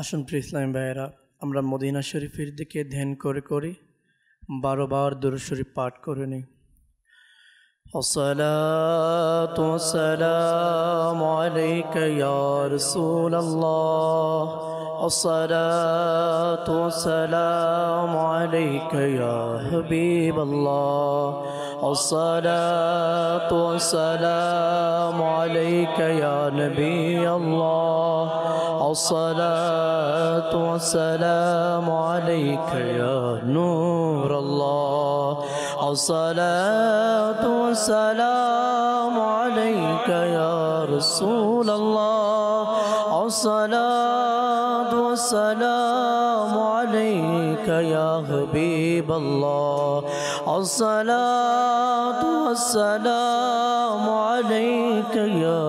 আসুন প্রিয় ভাইয়েরা আমরা মদিনা শরীফের দিকে ধ্যান করে করে বার দুরু শরীফ পাঠ করে নিই الصلاة والسلام عليك يا رسول الله الصلاة والسلام عليك يا حبيب الله الصلاة والسلام عليك يا نبي الله الصلاة والسلام عليك يا نور الله الصلاة والسلام عليك يا رسول الله الصلاة والسلام عليك يا حبيب الله الصلاة والسلام عليك يا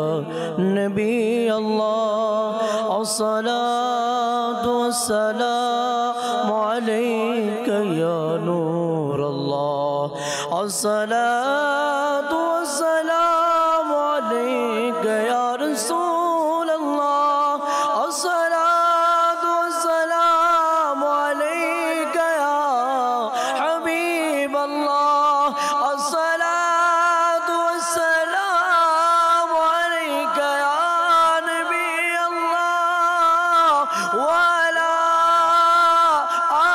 نبي الله الصلاة والسلام الصلاة والسلام عليك يا رسول الله الصلاة والسلام عليك يا حبيب الله الصلاة والسلام عليك يا نبي الله وعلى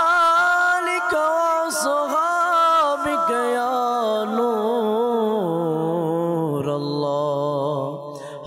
آلك وصحابك يا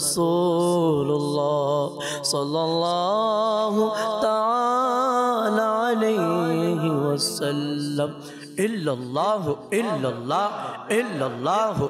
رسول الله صلى الله تعالى عليه وسلم إلا الله إلا الله إلا الله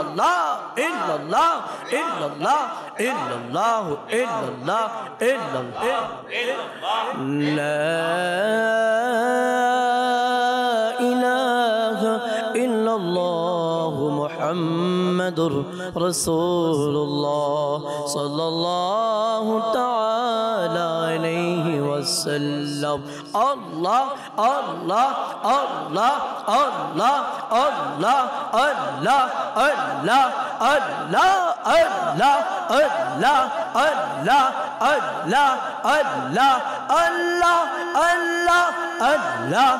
الله إلا الله إلا الله إلا الله إلا الله إلا الله لا إله إلا الله محمد رسول الله صلى الله تعالى عليه وسلم الله الله الله الله الله الله الله الله الله الله الله الله الله الله الله الله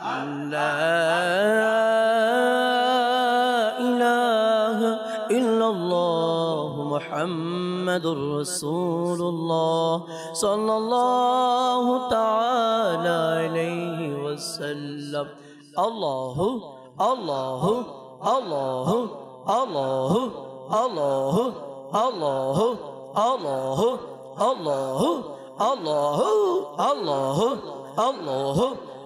لا إله إلا الله محمد رسول الله صلى الله تعالى عليه وسلم الله الله الله الله الله الله الله الله الله الله الله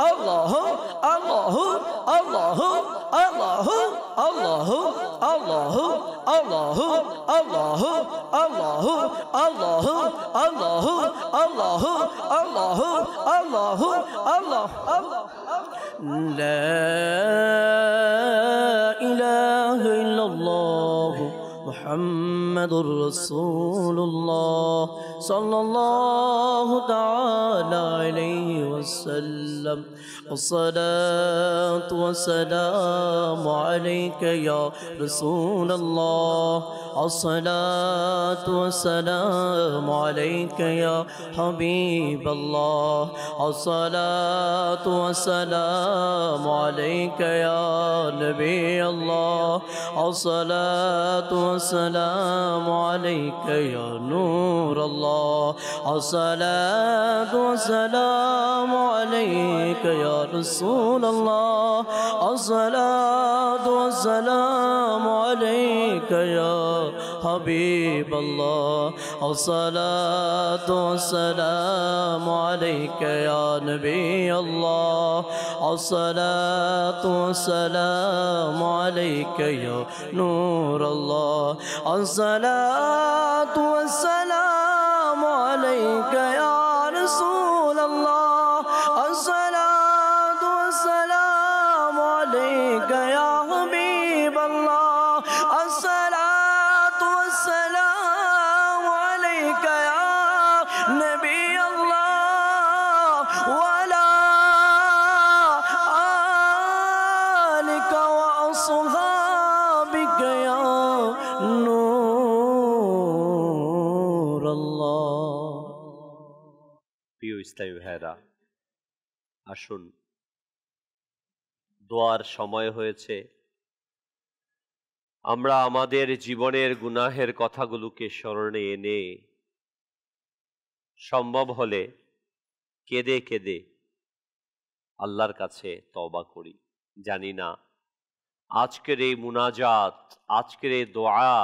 الله الله الله الله الله الله الله الله الله الله الله الله الله الله الله لا إله إلا الله محمد محمد رسول الله صلى الله تعالى عليه وسلم الصلاة والسلام عليك يا رسول الله الصلاة والسلام عليك يا حبيب الله الصلاة والسلام عليك يا نبي الله الصلاة والسلام السلام عليك يا نور الله الصلاة والسلام عليك يا رسول الله الصلاة والسلام عليك يا حبيب الله الصلاة والسلام عليك يا نبي الله الصلاة والسلام عليك يا نور الله الصلاة والسلام عليك يا প্রিয় ইসলামী ভাইরা আসুন দোয়ার সময় হয়েছে আমরা আমাদের জীবনের গুনাহের কথাগুলোকে স্মরণে এনে সম্ভব হলে কেঁদে কেঁদে আল্লাহর কাছে তবা করি জানি না আজকের এই মুনাজাত আজকের এই দোয়া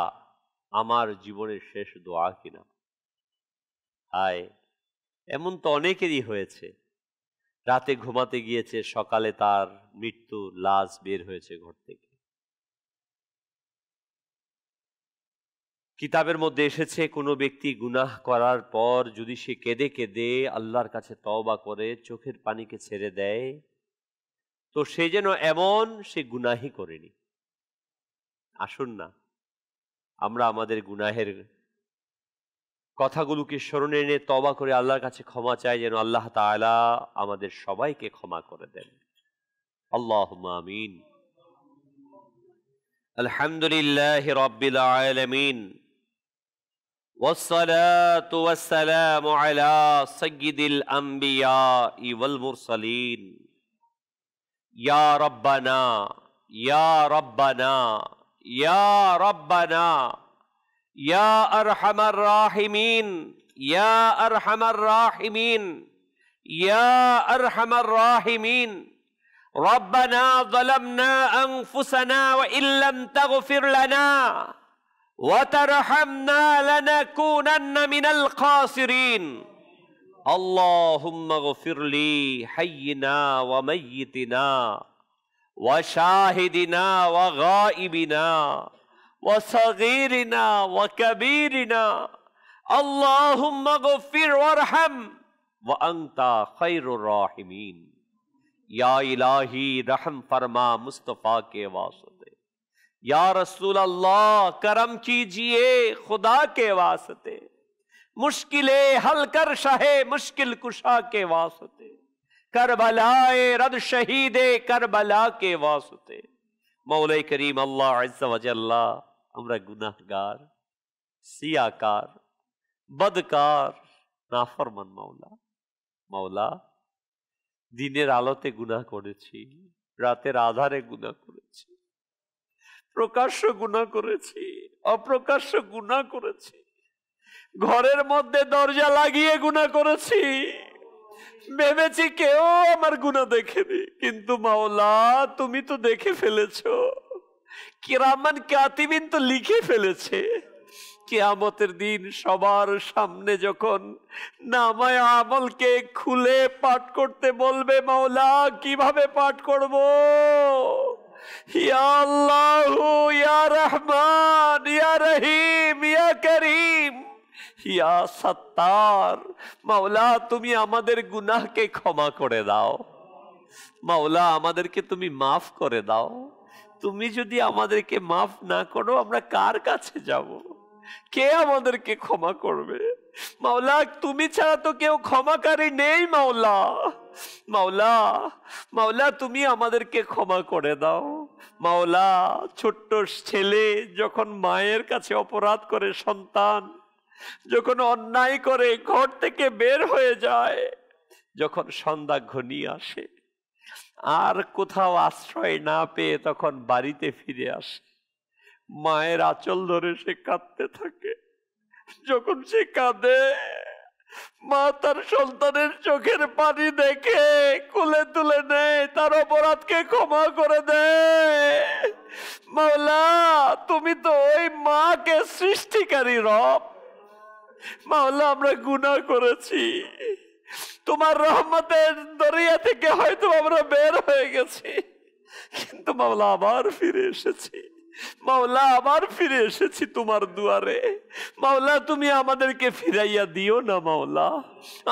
আমার জীবনের শেষ দোয়া কিনা আয় এমন তো অনেকেরই হয়েছে রাতে ঘুমাতে গিয়েছে সকালে তার মৃত্যু লাশ বের হয়েছে ঘর থেকে কিতাবের মধ্যে এসেছে কোনো ব্যক্তি গুনাহ করার পর যদি সে কেঁদে কেঁদে আল্লাহর কাছে তওবা করে চোখের পানিকে ছেড়ে দেয় তো সে যেন এমন সে গুনাহি করেনি আসুন না আমরা আমাদের গুনাহের কথাগুলোকে স্মরণে এনে তবা করে আল্লাহর কাছে ক্ষমা চাই যেন আল্লাহ তালা আমাদের সবাইকে ক্ষমা করে দেন আল্লাহ আমিন আলহামদুলিল্লাহ রব্বিল আলমিন والصلاة والسلام على سيد الأنبياء والمرسلين يا ربنا يا ربنا يا ربنا يا أرحم الراحمين يا أرحم الراحمين يا أرحم الراحمين ربنا ظلمنا أنفسنا وإن لم تغفر لنا وترحمنا لنكونن من الخاسرين اللهم اغفر لي حينا وميتنا وشاهدنا وغائبنا وصغيرنا وكبيرنا اللهم اغفر وارحم وانت خیر الراحمين یا الہی رحم فرما مصطفیٰ کے واسطے یا رسول اللہ کرم کیجئے خدا کے واسطے مشکل حل کر شہے مشکل کشا کے واسطے کربلائے رد شہید کربلا کے واسطے মৌলাই করিম আল্লাহ আজাল্লাহ আমরা গুনাহগার সিয়াকার বদকার নাফরমান মাওলা মাওলা দিনের আলোতে গুনাহ করেছি রাতের আধারে গুনাহ করেছি প্রকাশ্য গুণা করেছি অপ্রকাশ্য গুণা করেছি ঘরের মধ্যে দরজা লাগিয়ে গুণা করেছি ভেবেছি কেউ আমার গুণা দেখেনি কিন্তু মাওলা তুমি তো দেখে ফেলেছ কিরামান কাতিবিন তো লিখে ফেলেছে কেয়ামতের দিন সবার সামনে যখন নামায় আমলকে খুলে পাঠ করতে বলবে মাওলা কিভাবে পাঠ করব ইয়া আল্লাহ ইয়া রহমান ইয়া রহিম ইয়া করিম ইয়া সত্তার মাওলা তুমি আমাদের গুনাহকে ক্ষমা করে দাও মাওলা আমাদেরকে তুমি মাফ করে দাও তুমি যদি আমাদেরকে মাফ না করো আমরা কার কাছে যাব। কে আমাদেরকে ক্ষমা করবে মাওলা তুমি ছাড়া তো কেউ ক্ষমাকারী নেই মাওলা মাওলা মাওলা তুমি আমাদেরকে ক্ষমা করে দাও মাওলা ছোট্ট ছেলে যখন মায়ের কাছে অপরাধ করে সন্তান যখন অন্যায় করে ঘর থেকে বের হয়ে যায় যখন সন্ধ্যা ঘনিয়ে আসে আর কোথাও আশ্রয় না পেয়ে তখন বাড়িতে ফিরে আসে মায়ের আঁচল ধরে সে কাঁদতে থাকে যখন সে কাঁদে মা তার সন্তানের চোখের পানি দেখে কুলে তুলে নেয় তার অপরাধকে ক্ষমা করে দেয় মাওলা তুমি তো ওই মাকে সৃষ্টিকারী রব মাওলা আমরা গুণা করেছি তোমার রহমতের দরিয়া থেকে হয়তো আমরা বের হয়ে গেছি কিন্তু মাওলা আবার ফিরে এসেছি মাওলা আবার ফিরে এসেছি তোমার দুয়ারে মাওলা তুমি আমাদেরকে ফিরাইয়া দিও না মাওলা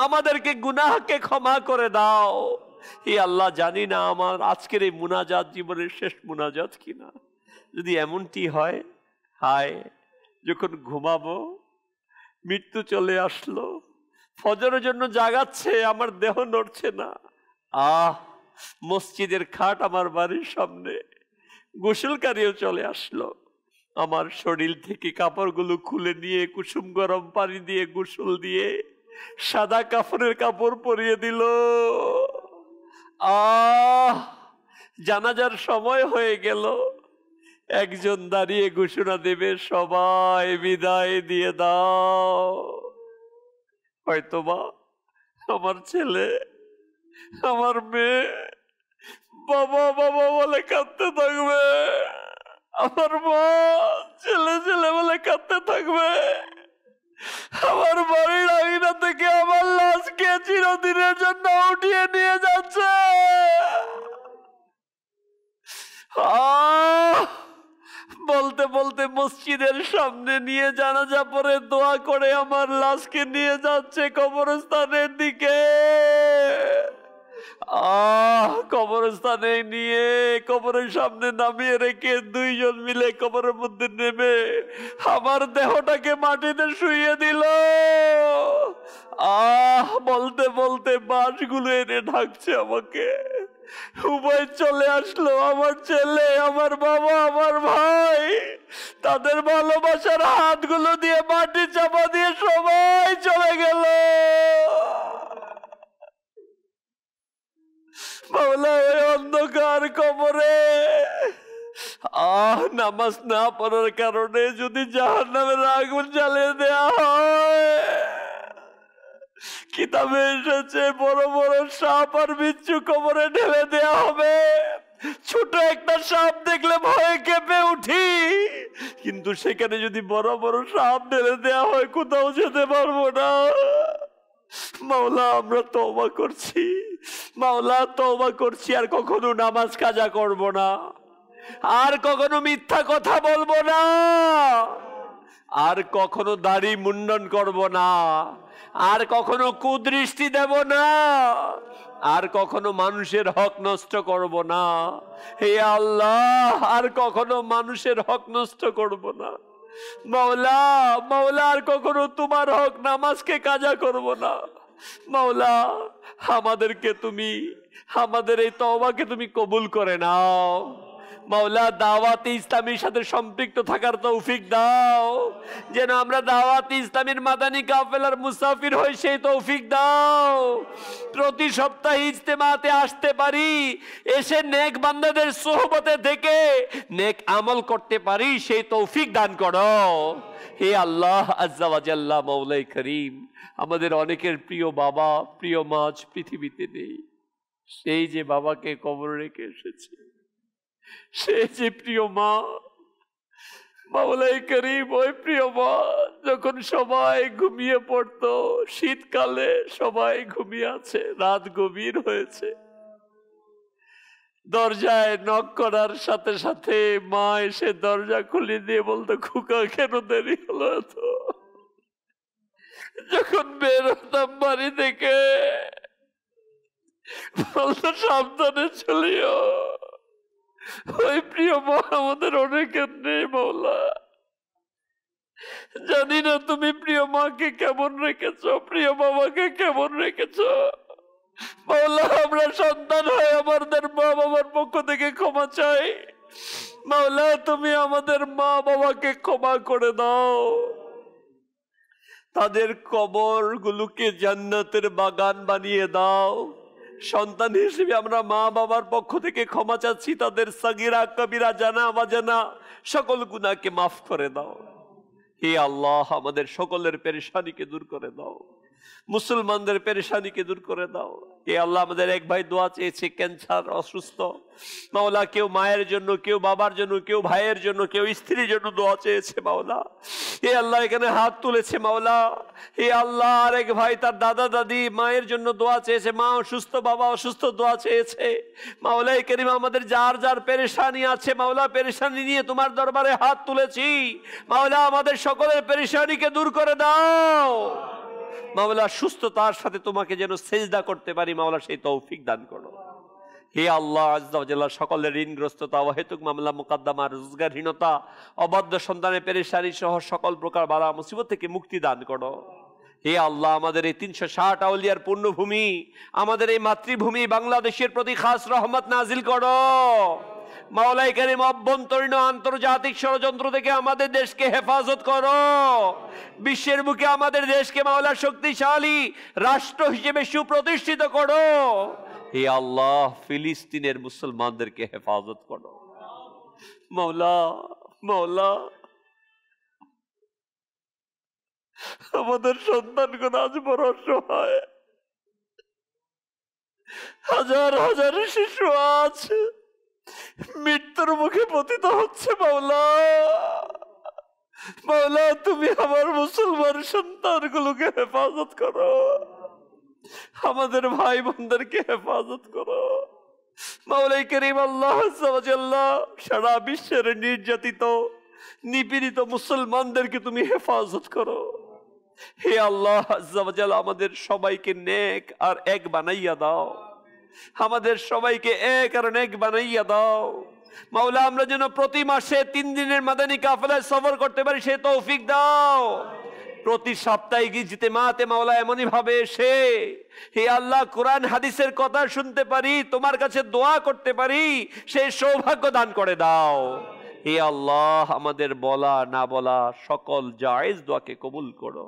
আমাদেরকে গুনাহকে ক্ষমা করে দাও হে আল্লাহ জানি না আমার আজকের এই মুনাজাত জীবনের শেষ মুনাজাত কিনা যদি এমনটি হয় হায় যখন ঘুমাবো মৃত্যু চলে আসলো ফজরের জন্য জাগাচ্ছে আমার দেহ নড়ছে না আহ মসজিদের খাট আমার বাড়ির সামনে গোসলকারীও চলে আসলো আমার শরীর থেকে কাপড়গুলো খুলে নিয়ে কুসুম গরম পানি দিয়ে গোসল দিয়ে সাদা কাপড়ের কাপড় পরিয়ে দিল আহ জানাজার সময় হয়ে গেল একজন দাঁড়িয়ে ঘোষণা দেবে সবাই বিদায় দিয়ে দাও হয়তো হয়তোবা আমার ছেলে আমার মেয়ে বাবা বাবা বলে কাঁদতে থাকবে আমার মা ছেলে ছেলে বলে কাঁদতে থাকবে আমার বাড়ির আঙিনা থেকে আমার লাশকে চিরদিনের জন্য উঠিয়ে নিয়ে যাচ্ছে আহ বলতে বলতে মসজিদের সামনে নিয়ে জানাজা পরে দোয়া করে আমার লাশকে নিয়ে যাচ্ছে কবরস্থানের দিকে আহ কবরস্থানে নিয়ে কবরের সামনে নামিয়ে রেখে দুইজন মিলে কবরের মধ্যে নেমে আমার দেহটাকে মাটিতে শুইয়ে দিল আহ বলতে বলতে বাঁশগুলো এনে ঢাকছে আমাকে উভয় চলে আসলো আমার ছেলে আমার বাবা আমার ভাই তাদের ভালোবাসার হাতগুলো দিয়ে মাটি চাপা দিয়ে সবাই চলে গেল অন্ধকার কবরে আহ নামাজ না পড়ার কারণে যদি জাহান নামে আগুন জ্বালিয়ে দেওয়া হয় কিতাবে এসেছে বড় বড় সাপ আর বিচ্ছু কবরে ঢেলে দেয়া হবে ছোট একটা সাপ দেখলে ভয়ে কেঁপে উঠি কিন্তু সেখানে যদি বড় বড় সাপ ঢেলে দেয়া হয় কোথাও যেতে পারবো না মাওলা আমরা তবা করছি মাওলা তবা করছি আর কখনো নামাজ কাজা করব না আর কখনো মিথ্যা কথা বলবো না আর কখনো দাড়ি মুন্ডন করব না আর কখনো কুদৃষ্টি দেব না আর কখনো মানুষের হক নষ্ট করব না হে আল্লাহ আর কখনো মানুষের হক নষ্ট করব না মাওলা মাওলা আর কখনো তোমার হক নামাজকে কাজা করব না মাওলা আমাদেরকে তুমি আমাদের এই তওবাকে তুমি কবুল করে নাও মাওলা দাওয়াতে ইসলামীর সাথে সম্পৃক্ত থাকার তৌফিক দাও যেন আমরা দাওয়াতে ইসলামীর মাদানী কাফেলার মুসাফির হই সেই তৌফিক দাও প্রতি সপ্তাহে ইজতেমাতে আসতে পারি এসে নেক বান্দাদের সোহবতে থেকে নেক আমল করতে পারি সেই তৌফিক দান করো হে আল্লাহ আজ্জাওয়াজাল্লাহ মৌলাই করিম আমাদের অনেকের প্রিয় বাবা প্রিয় মাছ পৃথিবীতে নেই সেই যে বাবাকে কবর রেখে এসেছে সে যে প্রিয় মা মাওলাই করিম ওই প্রিয় মা যখন সবাই ঘুমিয়ে পড়ত শীতকালে সবাই ঘুমিয়ে আছে রাত গভীর হয়েছে দরজায় নক করার সাথে সাথে মা এসে দরজা খুলে দিয়ে বলতো খুকা কেন দেরি হলো এত যখন বের হতাম বাড়ি থেকে বলতো সাবধানে চলিও ওই প্রিয় মা আমাদের অনেকের নেই মৌলা জানি না তুমি প্রিয় মাকে কেমন রেখেছ প্রিয় বাবাকে কেমন রেখেছ মাওলা আমরা সন্তান হয় আমাদের মা বাবার পক্ষ থেকে ক্ষমা চাই মাওলা তুমি আমাদের মা বাবাকে ক্ষমা করে দাও তাদের কবরগুলোকে জান্নাতের বাগান বানিয়ে দাও সন্তান হিসেবে আমরা মা বাবার পক্ষ থেকে ক্ষমা চাচ্ছি তাদের সাগিরা কবিরা জানা বাজানা সকল গুণাকে মাফ করে দাও হে আল্লাহ আমাদের সকলের পেরেশানিকে দূর করে দাও মুসলমানদের পেরেশানিকে দূর করে দাও এ আল্লাহ আমাদের এক ভাই দোয়া চেয়েছে ক্যান্সার অসুস্থ মাওলা কেউ মায়ের জন্য কেউ বাবার জন্য কেউ ভাইয়ের জন্য কেউ স্ত্রীর জন্য দোয়া চেয়েছে মাওলা এ আল্লাহ এখানে হাত তুলেছে মাওলা এ আল্লাহ আরেক ভাই তার দাদা দাদি মায়ের জন্য দোয়া চেয়েছে মা অসুস্থ বাবা অসুস্থ দোয়া চেয়েছে মাওলা এখানে আমাদের যার যার পেরেশানি আছে মাওলা পেরেশানি নিয়ে তোমার দরবারে হাত তুলেছি মাওলা আমাদের সকলের পেরেশানিকে দূর করে দাও মাওলা সুস্থতার সাথে তোমাকে যেন সেজদা করতে পারি মাওলা সেই তৌফিক দান করো হে আল্লাহ আজাল্লাহ সকলের ঋণগ্রস্ততা অহেতুক মামলা মোকাদ্দমা রোজগারহীনতা অবাধ্য সন্তানের পেরেশারি সহ সকল প্রকার বালা মুসিবত থেকে মুক্তি দান করো হে আল্লাহ আমাদের এই তিনশো ষাট আউলিয়ার পূর্ণভূমি আমাদের এই মাতৃভূমি বাংলাদেশের প্রতি খাস রহমত নাজিল করো মাওলাই কারিম অভ্যন্তরীণ আন্তর্জাতিক ষড়যন্ত্র থেকে আমাদের দেশকে হেফাজত করো বিশ্বের মুখে আমাদের দেশকে মাওলা শক্তিশালী রাষ্ট্র হিসেবে সুপ্রতিষ্ঠিত করো হে আল্লাহ ফিলিস্তিনের মুসলমানদেরকে হেফাজত করো মাওলা মাওলা আমাদের সন্তানগুলো আজ বড় অসহায় হাজার হাজার শিশু আছে মৃত্যুর মুখে পতিত হচ্ছে মাওলা মাওলা তুমি আমার মুসলমান সন্তানগুলোকে হেফাজত করো আমাদের ভাই বোনদেরকে হেফাজত করো মাওলাই করিম আল্লাহ সারা বিশ্বের নির্যাতিত নিপীড়িত মুসলমানদেরকে তুমি হেফাজত করো হে আল্লাহ আমাদের সবাইকে নেক আর এক বানাইয়া দাও আমাদের সবাইকে এক আর এক বানাইয়া দাও মাওলা আমরা যেন প্রতি মাসে তিন দিনের মাদানী কাফেলায় সফর করতে পারি সে তৌফিক দাও প্রতি সাপ্তাহিক জিতে মাতে মাওলা এমনই ভাবে এসে হে আল্লাহ কোরআন হাদিসের কথা শুনতে পারি তোমার কাছে দোয়া করতে পারি সে সৌভাগ্য দান করে দাও হে আল্লাহ আমাদের বলা না বলা সকল জায়েজ দোয়াকে কবুল করো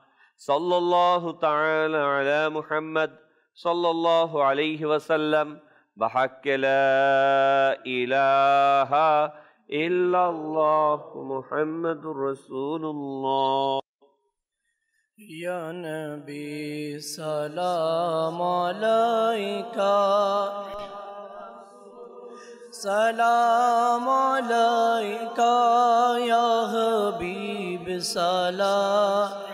صلى الله تعالى على محمد صلى الله عليه وسلم بحق لا إله إلا الله محمد رسول الله يا نبي سلام عليك سلام عليك يا حبيب سلام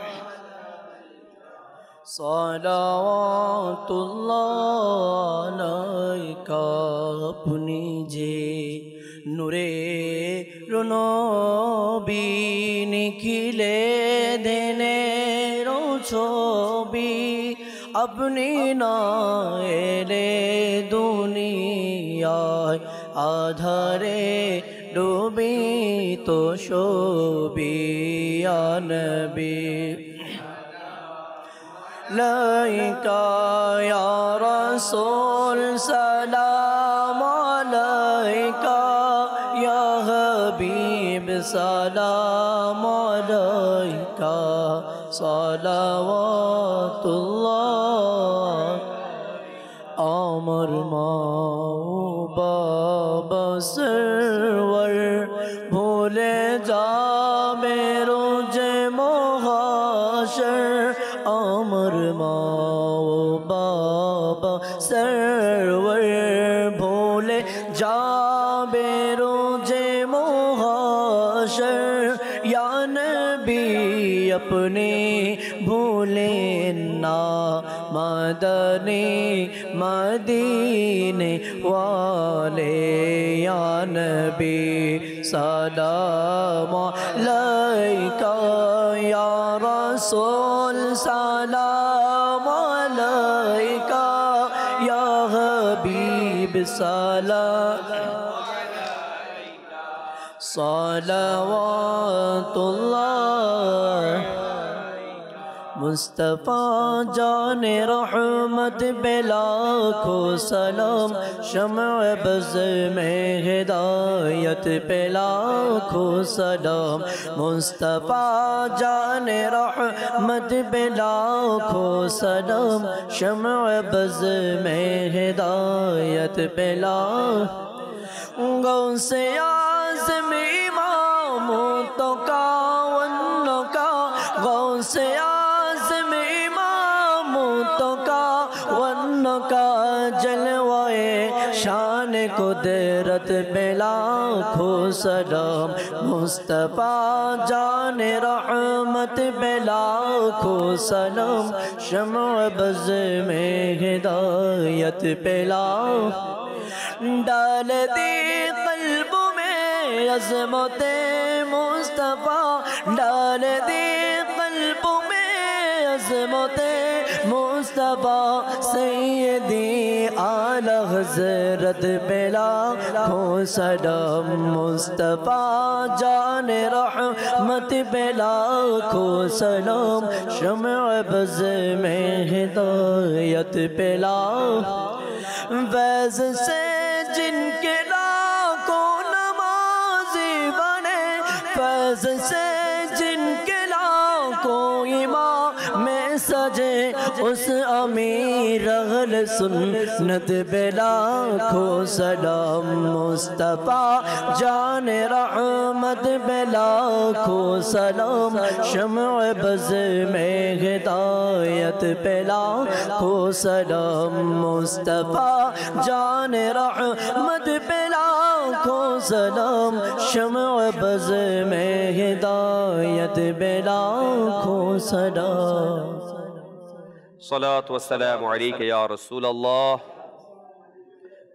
সলাতুল্লাহ আপনি যে নূরে রুনবী নিখিলে দেনে ছবি আপনি নয়লে দুনিয়ায় আধারে ডুবি তো ছবি আনবী عليك يا رسول سلام عليك يا حبيب سلام مدنی مدینے والے یا نبی سلام عليك يا رسول سلام عليك يا حبيب سلام صلوات الله مصطفیٰ جان رحمت بلا کو سلام شمع بزر میں ہدایت میرت کو سلام مصطفیٰ جان رحمت بلا کو سلام شمع بزر میں ہدایت میرت گو سے آزمی سلام مصطفیٰ سلام شمع بز کو ہدایت پیلا ڈال دی قلب میں عظمت مصطفیٰ ڈال دی قلب میں عظمت مصطفیٰ हजरत बेला हो सदम मुस्तफ़ा जान रहमत बेला खो सलाम शम बज में हिदायत बेला वैज से میرغل سنت بلا کھو سلام مصطفیٰ جان رحمت بلا کھو شمع بز میں غدایت بلا کھو سلام مصطفیٰ جان رحمت بلا کھو سلام شمع بز میں غدایت بلا کھو سلام الصلاة والسلام عليك يا رسول الله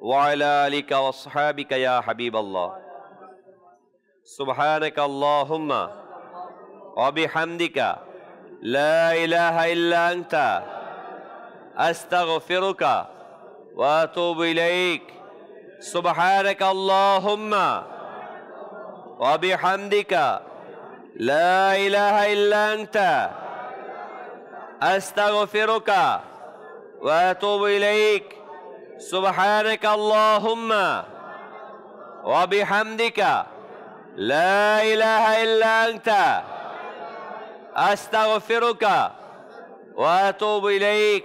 وعلى آلك وأصحابك يا حبيب الله سبحانك اللهم وبحمدك لا إله إلا أنت أستغفرك وأتوب إليك سبحانك اللهم وبحمدك لا إله إلا أنت أستغفرك وأتوب إليك سبحانك اللهم وبحمدك لا إله إلا أنت أستغفرك وأتوب إليك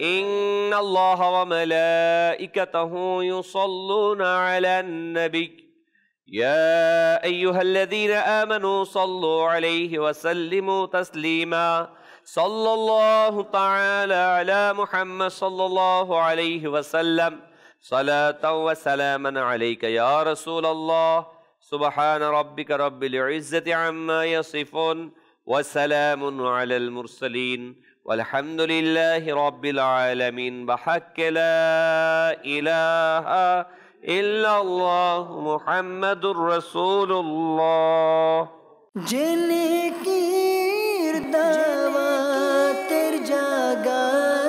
إن الله وملائكته يصلون على النبي يا أيها الذين آمنوا صلوا عليه وسلموا تسليماً صلى الله تعالى على محمد صلى الله عليه وسلم صلاة وسلاما عليك يا رسول الله سبحان ربك رب العزة عما يصفون وسلام على المرسلين والحمد لله رب العالمين بحق لا إله إلا الله محمد رسول الله جن کی تر جاگا